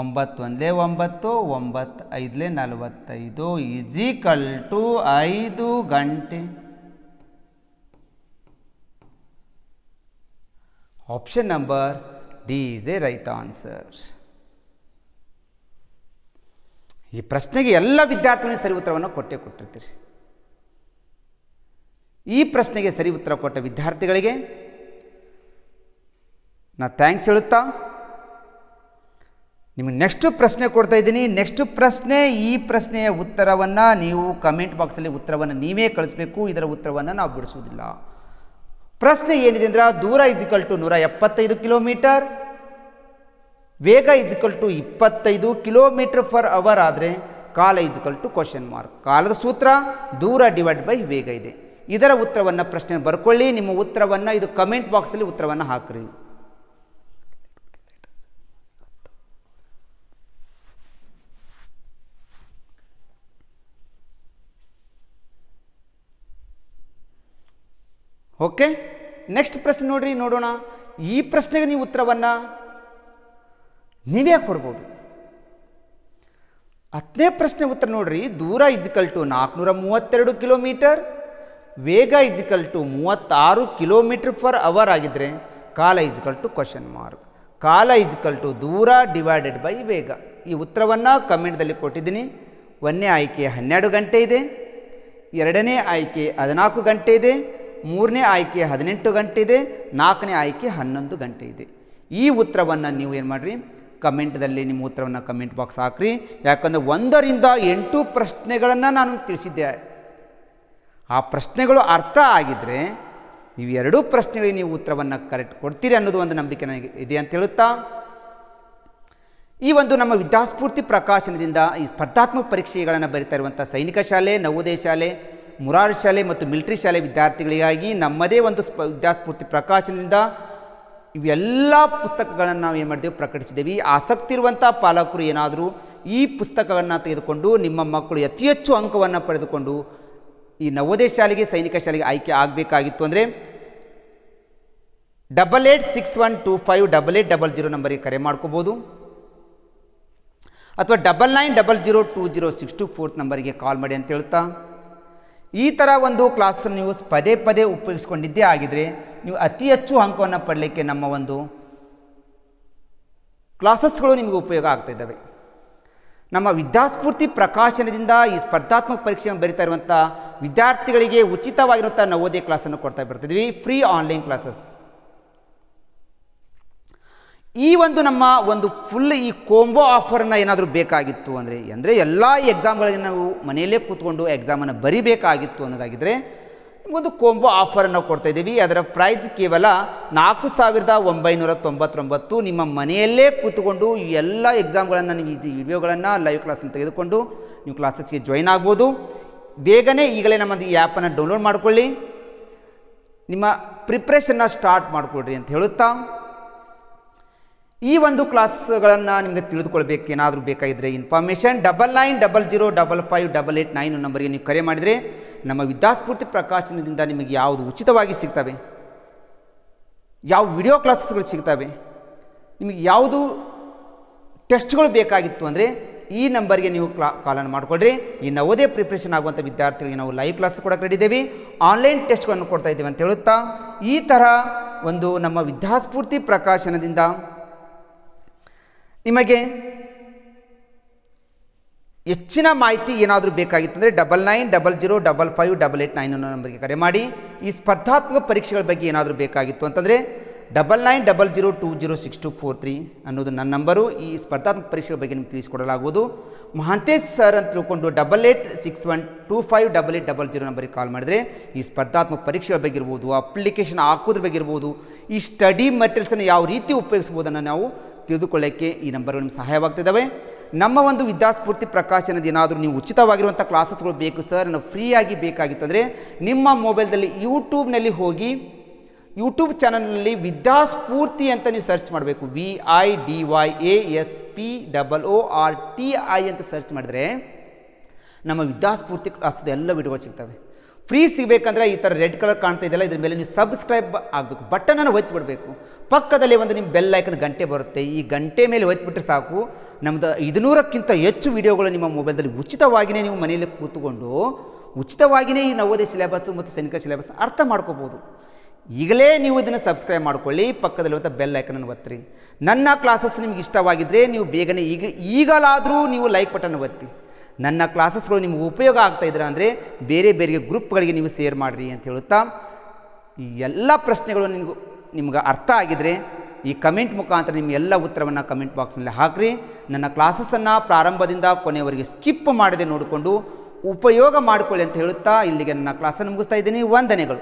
ಒಂಬತ್ತು ಒಂಬತ್ತು ಒಂಬತ್ತು ಐದಲೇ ನಲವತ್ತೈದು ಈಜಿಕಲ್ ಟು ಐದು ಗಂಟೆ option number D is a right answer. ಈ ಪ್ರಶ್ನೆಗೆ ಎಲ್ಲ ವಿದ್ಯಾರ್ಥಿಗಳು ಸರಿ ಉತ್ತರವನ್ನು ಕೊಟ್ಟೆ ಕೊಟ್ಟಿರ್ತೀರಿ ಈ ಪ್ರಶ್ನೆಗೆ ಸರಿ ಉತ್ತರ ಕೊಟ್ಟ ವಿದ್ಯಾರ್ಥಿಗಳಿಗೆ ನಾ ಥ್ಯಾಂಕ್ಸ್ ಹೇಳುತ್ತಾ ನಿಮಗೆ ನೆಕ್ಸ್ಟ್ ಪ್ರಶ್ನೆ ಕೊಡ್ತಾ ಇದ್ದೀನಿ ನೆಕ್ಸ್ಟ್ ಪ್ರಶ್ನೆ ಈ ಪ್ರಶ್ನೆಯ ಉತ್ತರವನ್ನು ನೀವು ಕಮೆಂಟ್ ಬಾಕ್ಸಲ್ಲಿ ಉತ್ತರವನ್ನು ನೀವೇ ಕಳಿಸ್ಬೇಕು ಇದರ ಉತ್ತರವನ್ನು ನಾವು ಬಿಡಿಸುವುದಿಲ್ಲ ಪ್ರಶ್ನೆ ಏನಿದೆ ಅಂದ್ರೆ ದೂರ ಇಜಿಕಲ್ ಟು ನೂರ ಎಪ್ಪತ್ತೈದು ಕಿಲೋಮೀಟರ್ ವೇಗ ಇಜಿಕಲ್ ಟು ಇಪ್ಪತ್ತೈದು ಕಿಲೋಮೀಟರ್ ಫರ್ ಅವರ್ ಆದರೆ ಕಾಲ ಇಜಿಕಲ್ ಟು ಕ್ವಶನ್ ಮಾರ್ಕ್ ಕಾಲದ ಸೂತ್ರ ದೂರ ಡಿವೈಡ್ ಬೈ ವೇಗ ಇದೆ ಇದರ ಉತ್ತರವನ್ನು ಪ್ರಶ್ನೆ ಬರ್ಕೊಳ್ಳಿ ನಿಮ್ಮ ಉತ್ತರವನ್ನು ಇದು ಕಮೆಂಟ್ ಬಾಕ್ಸಲ್ಲಿ ಉತ್ತರವನ್ನು ಹಾಕ್ರಿ ಓಕೆ ನೆಕ್ಸ್ಟ್ ಪ್ರಶ್ನೆ ನೋಡ್ರಿ ನೋಡೋಣ ಈ ಪ್ರಶ್ನೆಗೆ ನೀವು ಉತ್ತರವನ್ನು ನೀವೇ ಕೊಡ್ಬೋದು ಹತ್ತನೇ ಪ್ರಶ್ನೆ ಉತ್ತರ ನೋಡ್ರಿ ದೂರ ಇಜಿಕಲ್ ಟು ನಾಲ್ಕುನೂರ ಮೂವತ್ತೆರಡು ಕಿಲೋಮೀಟರ್ ವೇಗ ಇಜಿಕಲ್ ಟು ಮೂವತ್ತಾರು ಕಿಲೋಮೀಟ್ರ್ ಫರ್ ಅವರ್ ಆಗಿದ್ದರೆ ಕಾಲ ಇಜಿಕಲ್ ಟು ಕ್ವಶನ್ ಮಾರ್ಕ್ ಕಾಲ ಇಜಿಕಲ್ ಟು ದೂರ ಡಿವೈಡೆಡ್ ಬೈ ವೇಗ ಈ ಉತ್ತರವನ್ನು ಕಮೆಂಟ್ದಲ್ಲಿ ಕೊಟ್ಟಿದ್ದೀನಿ ಒಂದನೇ ಆಯ್ಕೆ ಹನ್ನೆರಡು ಗಂಟೆ ಇದೆ ಎರಡನೇ ಆಯ್ಕೆ ಹದಿನಾಲ್ಕು ಗಂಟೆ ಇದೆ ಮೂರನೇ ಆಯ್ಕೆ ಹದಿನೆಂಟು ಗಂಟೆ ಇದೆ ನಾಲ್ಕನೇ ಆಯ್ಕೆ ಹನ್ನೊಂದು ಗಂಟೆ ಇದೆ ಈ ಉತ್ತರವನ್ನು ನೀವು ಏನು ಮಾಡಿರಿ ಕಮೆಂಟ್ದಲ್ಲಿ ನಿಮ್ಮ ಉತ್ತರವನ್ನು ಕಮೆಂಟ್ ಬಾಕ್ಸ್ ಹಾಕ್ರಿ ಯಾಕಂದರೆ ಒಂದರಿಂದ ಎಂಟು ಪ್ರಶ್ನೆಗಳನ್ನು ನಾನು ತಿಳಿಸಿದ್ದೆ ಆ ಪ್ರಶ್ನೆಗಳು ಅರ್ಥ ಆಗಿದ್ದರೆ ಎರಡೂ ಪ್ರಶ್ನೆಗಳಿಗೆ ನೀವು ಉತ್ತರವನ್ನು ಕರೆಕ್ಟ್ ಕೊಡ್ತೀರಿ ಅನ್ನೋದು ಒಂದು ನಂಬಿಕೆ ನನಗೆ ಇದೆ ಅಂತ ಹೇಳುತ್ತಾ ಈ ಒಂದು ನಮ್ಮ ವಿದ್ಯಾಸ್ಫೂರ್ತಿ ಪ್ರಕಾಶನದಿಂದ ಈ ಸ್ಪರ್ಧಾತ್ಮಕ ಪರೀಕ್ಷೆಗಳನ್ನು ಬರಿತಾ ಇರುವಂಥ ಸೈನಿಕ ಶಾಲೆ ನವೋದಯ ಶಾಲೆ ಮುರಾರ್ ಶಾಲೆ ಮತ್ತು ಮಿಲಿಟರಿ ಶಾಲೆ ವಿದ್ಯಾರ್ಥಿಗಳಿಗಾಗಿ ನಮ್ಮದೇ ಒಂದು ಸ್ಪ ವಿದ್ಯಾಸ್ಫೂರ್ತಿ ಪ್ರಕಾಶನದಿಂದ ಇವೆಲ್ಲ ಪುಸ್ತಕಗಳನ್ನು ನಾವು ಏನು ಮಾಡ್ತೀವಿ ಪ್ರಕಟಿಸಿದ್ದೀವಿ ಆಸಕ್ತಿ ಇರುವಂಥ ಪಾಲಕರು ಏನಾದರೂ ಈ ಪುಸ್ತಕಗಳನ್ನು ತೆಗೆದುಕೊಂಡು ನಿಮ್ಮ ಮಕ್ಕಳು ಅತಿ ಹೆಚ್ಚು ಅಂಕವನ್ನು ಪಡೆದುಕೊಂಡು ಈ ನವೋದಯ ಶಾಲೆಗೆ ಸೈನಿಕ ಶಾಲೆಗೆ ಆಯ್ಕೆ ಆಗಬೇಕಾಗಿತ್ತು ಅಂದರೆ double eight six one two five double eight double zero ನಂಬರಿಗೆ ಕರೆ ಮಾಡ್ಕೋಬೋದು ಅಥವಾ double nine double zero two zero six two four ನಂಬರಿಗೆ ಕಾಲ್ ಮಾಡಿ ಅಂತ ಹೇಳ್ತಾ ಈ ಥರ ಒಂದು ಕ್ಲಾಸನ್ನು ನೀವು ಪದೇ ಪದೇ ಉಪಯೋಗಿಸ್ಕೊಂಡಿದ್ದೇ ಆಗಿದ್ದರೆ ನೀವು ಅತಿ ಹೆಚ್ಚು ಅಂಕವನ್ನು ಪಡಲಿಕ್ಕೆ ನಮ್ಮ ಒಂದು ಕ್ಲಾಸಸ್ಗಳು ನಿಮಗೆ ಉಪಯೋಗ ಆಗ್ತಾಯಿದ್ದಾವೆ ನಮ್ಮ ವಿದ್ಯಾಸ್ಫೂರ್ತಿ ಪ್ರಕಾಶನದಿಂದ ಈ ಸ್ಪರ್ಧಾತ್ಮಕ ಪರೀಕ್ಷೆಯನ್ನು ಬರಿತಾ ಇರುವಂಥ ವಿದ್ಯಾರ್ಥಿಗಳಿಗೆ ಉಚಿತವಾಗಿರುವಂಥ ನವೋದಯ ಕ್ಲಾಸನ್ನು ಕೊಡ್ತಾ ಬರ್ತಿದ್ವಿ ಫ್ರೀ ಆನ್ಲೈನ್ ಕ್ಲಾಸಸ್ ಈ ಒಂದು ನಮ್ಮ ಒಂದು ಫುಲ್ ಈ ಕೋಂಬೋ ಆಫರನ್ನು ಏನಾದರೂ ಬೇಕಾಗಿತ್ತು ಅಂದರೆ ಅಂದರೆ ಎಲ್ಲ ಎಕ್ಸಾಮ್ಗಳಿಗೆ ನಾವು ಮನೆಯಲ್ಲೇ ಕೂತ್ಕೊಂಡು ಎಕ್ಸಾಮನ್ನು ಬರಿಬೇಕಾಗಿತ್ತು ಅನ್ನೋದಾಗಿದ್ದರೆ ಒಂದು ಕೋಂಬೋ ಆಫರನ್ನು ಕೊಡ್ತಾ ಇದ್ದೀವಿ ಅದರ ಪ್ರೈಸ್ ಕೇವಲ ನಾಲ್ಕು ಸಾವಿರದ ಒಂಬೈನೂರ ತೊಂಬತ್ತೊಂಬತ್ತು ನಿಮ್ಮ ಮನೆಯಲ್ಲೇ ಕೂತ್ಕೊಂಡು ಎಲ್ಲ ಎಕ್ಸಾಮ್ಗಳನ್ನು ನೀವು ಈ ವಿಡಿಯೋಗಳನ್ನು ಲೈವ್ ಕ್ಲಾಸನ್ನು ತೆಗೆದುಕೊಂಡು ನೀವು ಕ್ಲಾಸಸ್ಗೆ ಜಾಯಿನ್ ಆಗ್ಬೋದು ಬೇಗನೆ ಈಗಲೇ ನಮ್ಮದು ಈ ಆ್ಯಪನ್ನು ಡೌನ್ಲೋಡ್ ಮಾಡಿಕೊಳ್ಳಿ ನಿಮ್ಮ ಪ್ರಿಪ್ರೇಷನ್ನ ಸ್ಟಾರ್ಟ್ ಮಾಡಿಕೊಡ್ರಿ ಅಂತ ಹೇಳುತ್ತಾ ಈ ಒಂದು ಕ್ಲಾಸ್ಗಳನ್ನು ನಿಮಗೆ ತಿಳಿದುಕೊಳ್ಬೇಕು ಏನಾದರೂ ಬೇಕಾಗಿದ್ದರೆ information double nine double zero double five double eight nine ನಂಬರಿಗೆ ನೀವು ಕರೆ ಮಾಡಿದರೆ ನಮ್ಮ ವಿದ್ಯಾಸ್ಫೂರ್ತಿ ಪ್ರಕಾಶನದಿಂದ ನಿಮಗೆ ಯಾವುದು ಉಚಿತವಾಗಿ ಸಿಗ್ತವೆ ಯಾವ ವಿಡಿಯೋ ಕ್ಲಾಸಸ್ಗಳು ಸಿಗ್ತವೆ ನಿಮಗೆ ಯಾವುದು ಟೆಸ್ಟ್ಗಳು ಬೇಕಾಗಿತ್ತು ಅಂದರೆ ಈ ನಂಬರ್ಗೆ ನೀವು ಕ್ಲಾ ಕಾಲನ್ನು ಮಾಡಿಕೊಡ್ರಿ ಈ ನವೋದಯ ಪ್ರಿಪ್ರೇಷನ್ ಆಗುವಂಥ ವಿದ್ಯಾರ್ಥಿಗಳಿಗೆ ನಾವು ಲೈವ್ ಕ್ಲಾಸ್ ಕೂಡ ಕರೆದಿದ್ದೇವೆ ಆನ್ಲೈನ್ ಟೆಸ್ಟ್ಗಳನ್ನು ಕೊಡ್ತಾ ಇದ್ದೀವಿ ಅಂತ ಹೇಳುತ್ತಾ ಈ ಥರ ಒಂದು ನಮ್ಮ ವಿದ್ಯಾಸ್ಫೂರ್ತಿ ಪ್ರಕಾಶನದಿಂದ ನಿಮಗೆ ಹೆಚ್ಚಿನ ಮಾಹಿತಿ ಏನಾದರೂ ಬೇಕಾಗಿತ್ತು ಅಂದರೆ double nine double zero double five double eight nine ಅನ್ನೋ ನಂಬರ್ಗೆ ಕರೆ ಮಾಡಿ ಈ ಸ್ಪರ್ಧಾತ್ಮಕ ಪರೀಕ್ಷೆಗಳ ಬಗ್ಗೆ ಏನಾದರೂ ಬೇಕಾಗಿತ್ತು ಅಂತಂದರೆ double nine double zero two zero six two four three ಅನ್ನೋದು ನನ್ನ ನಂಬರು ಈ ಸ್ಪರ್ಧಾತ್ಮಕ ಪರೀಕ್ಷೆಗಳ ಬಗ್ಗೆ ನಿಮ್ಗೆ ತಿಳಿಸಿಕೊಡಲಾಗುವುದು ಮಹಾಂತೇಶ್ ಸರ್ ಅಂತ ತಿಳ್ಕೊಂಡು double eight six one two five double eight double zero ನಂಬರಿಗೆ ಕಾಲ್ ಮಾಡಿದರೆ ಈ ಸ್ಪರ್ಧಾತ್ಮಕ ಪರೀಕ್ಷೆಗಳ ಬಗ್ಗೆ ಇರ್ಬೋದು ಅಪ್ಲಿಕೇಶನ್ ಹಾಕೋದ್ರ ಬಗ್ಗೆ ಇರ್ಬೋದು ಈ ಸ್ಟಡಿ ಮೆಟೀರಿಯಲ್ಸನ್ನು ಯಾವ ರೀತಿ ಉಪಯೋಗಿಸ್ಬೋದನ್ನು ನಾವು ತಿಳಿದುಕೊಳ್ಳೋಕ್ಕೆ ಈ ನಂಬರ್ಗಳು ನಿಮ್ಗೆ ಸಹಾಯವಾಗ್ತಿದ್ದಾವೆ ನಮ್ಮ ಒಂದು ವಿದ್ಯಾಸ್ಫೂರ್ತಿ ಪ್ರಕಾಶನದ ಏನಾದರೂ ನೀವು ಉಚಿತವಾಗಿರುವಂಥ ಕ್ಲಾಸಸ್ಗಳು ಬೇಕು ಸರ್ ನಾವು ಫ್ರೀಯಾಗಿ ಬೇಕಾಗಿತ್ತು ಅಂದರೆ ನಿಮ್ಮ ಮೊಬೈಲ್ದಲ್ಲಿ ಯೂಟ್ಯೂಬ್ನಲ್ಲಿ ಹೋಗಿ ಯೂಟ್ಯೂಬ್ ಚಾನಲ್ನಲ್ಲಿ ವಿದ್ಯಾಸ್ಫೂರ್ತಿ ಅಂತ ನೀವು ಸರ್ಚ್ ಮಾಡಬೇಕು V I D Y A S P double O R T I ಅಂತ ಸರ್ಚ್ ಮಾಡಿದ್ರೆ ನಮ್ಮ ವಿದ್ಯಾಸ್ಫೂರ್ತಿ ಕ್ಲಾಸದ ಎಲ್ಲ ವಿಡಿಯೋಗಳು ಸಿಗ್ತವೆ ಫ್ರೀ ಸಿಗಬೇಕಂದ್ರೆ ಈ ಥರ ರೆಡ್ ಕಲರ್ ಕಾಣ್ತಾ ಇದೆಯಲ್ಲ ಇದ್ರ ಮೇಲೆ ನೀವು ಸಬ್ಸ್ಕ್ರೈಬ್ ಆಗಬೇಕು ಬಟನನ್ನು ಒತ್ತಿ ಬಿಡಬೇಕು ಪಕ್ಕದಲ್ಲಿ ಒಂದು ನಿಮ್ಮ ಬೆಲ್ ಐಕನ್ ಗಂಟೆ ಬರುತ್ತೆ ಈ ಗಂಟೆ ಮೇಲೆ ಒತ್ತಿಬಿಟ್ರೆ ಸಾಕು ನಮ್ಮದು ಇದುನೂರಕ್ಕಿಂತ ಹೆಚ್ಚು ವೀಡಿಯೋಗಳು ನಿಮ್ಮ ಮೊಬೈಲಲ್ಲಿ ಉಚಿತವಾಗಿಯೇ ನೀವು ಮನೆಯಲ್ಲಿ ಕೂತ್ಕೊಂಡು ಉಚಿತವಾಗಿಯೇ ಈ ನವೋದಯ ಸಿಲೆಬಸ್ಸು ಮತ್ತು ಸೈನಿಕ ಸಿಲೆಬಸ್ ಅರ್ಥ ಮಾಡ್ಕೋಬೋದು ಈಗಲೇ ನೀವು ಇದನ್ನು ಸಬ್ಸ್ಕ್ರೈಬ್ ಮಾಡ್ಕೊಳ್ಳಿ ಪಕ್ಕದಲ್ಲಿರುವಂಥ ಬೆಲ್ ಐಕನನ್ನು ಒತ್ತಿರಿ ನನ್ನ ಕ್ಲಾಸಸ್ ನಿಮ್ಗೆ ಇಷ್ಟವಾಗಿದ್ದರೆ ನೀವು ಬೇಗನೆ ಈಗ ಈಗಲಾದರೂ ನೀವು ಲೈಕ್ ಬಟನ್ ಒತ್ತಿ ನನ್ನ ಕ್ಲಾಸಸ್ಗಳು ನಿಮಗೆ ಉಪಯೋಗ ಆಗ್ತಾ ಇದ್ರ ಅಂದರೆ ಬೇರೆ ಬೇರೆ ಗ್ರೂಪ್ಗಳಿಗೆ ನೀವು ಸೇರ್ ಮಾಡಿರಿ ಅಂತ ಹೇಳುತ್ತಾ ಈ ಎಲ್ಲ ಪ್ರಶ್ನೆಗಳು ನಿಮಗೂ ನಿಮ್ಗೆ ಅರ್ಥ ಆಗಿದರೆ ಈ ಕಮೆಂಟ್ ಮುಖಾಂತರ ನಿಮ್ಮ ಎಲ್ಲ ಉತ್ತರವನ್ನು ಕಮೆಂಟ್ ಬಾಕ್ಸ್ನಲ್ಲಿ ಹಾಕಿರಿ ನನ್ನ ಕ್ಲಾಸಸ್ಸನ್ನು ಪ್ರಾರಂಭದಿಂದ ಕೊನೆಯವರೆಗೆ ಸ್ಕಿಪ್ ಮಾಡದೆ ನೋಡಿಕೊಂಡು ಉಪಯೋಗ ಮಾಡಿಕೊಳ್ಳಿ ಅಂತ ಹೇಳುತ್ತಾ ಇಲ್ಲಿಗೆ ನನ್ನ ಕ್ಲಾಸನ್ನು ಮುಗಿಸ್ತಾ ಇದ್ದೀನಿ ವಂದನೆಗಳು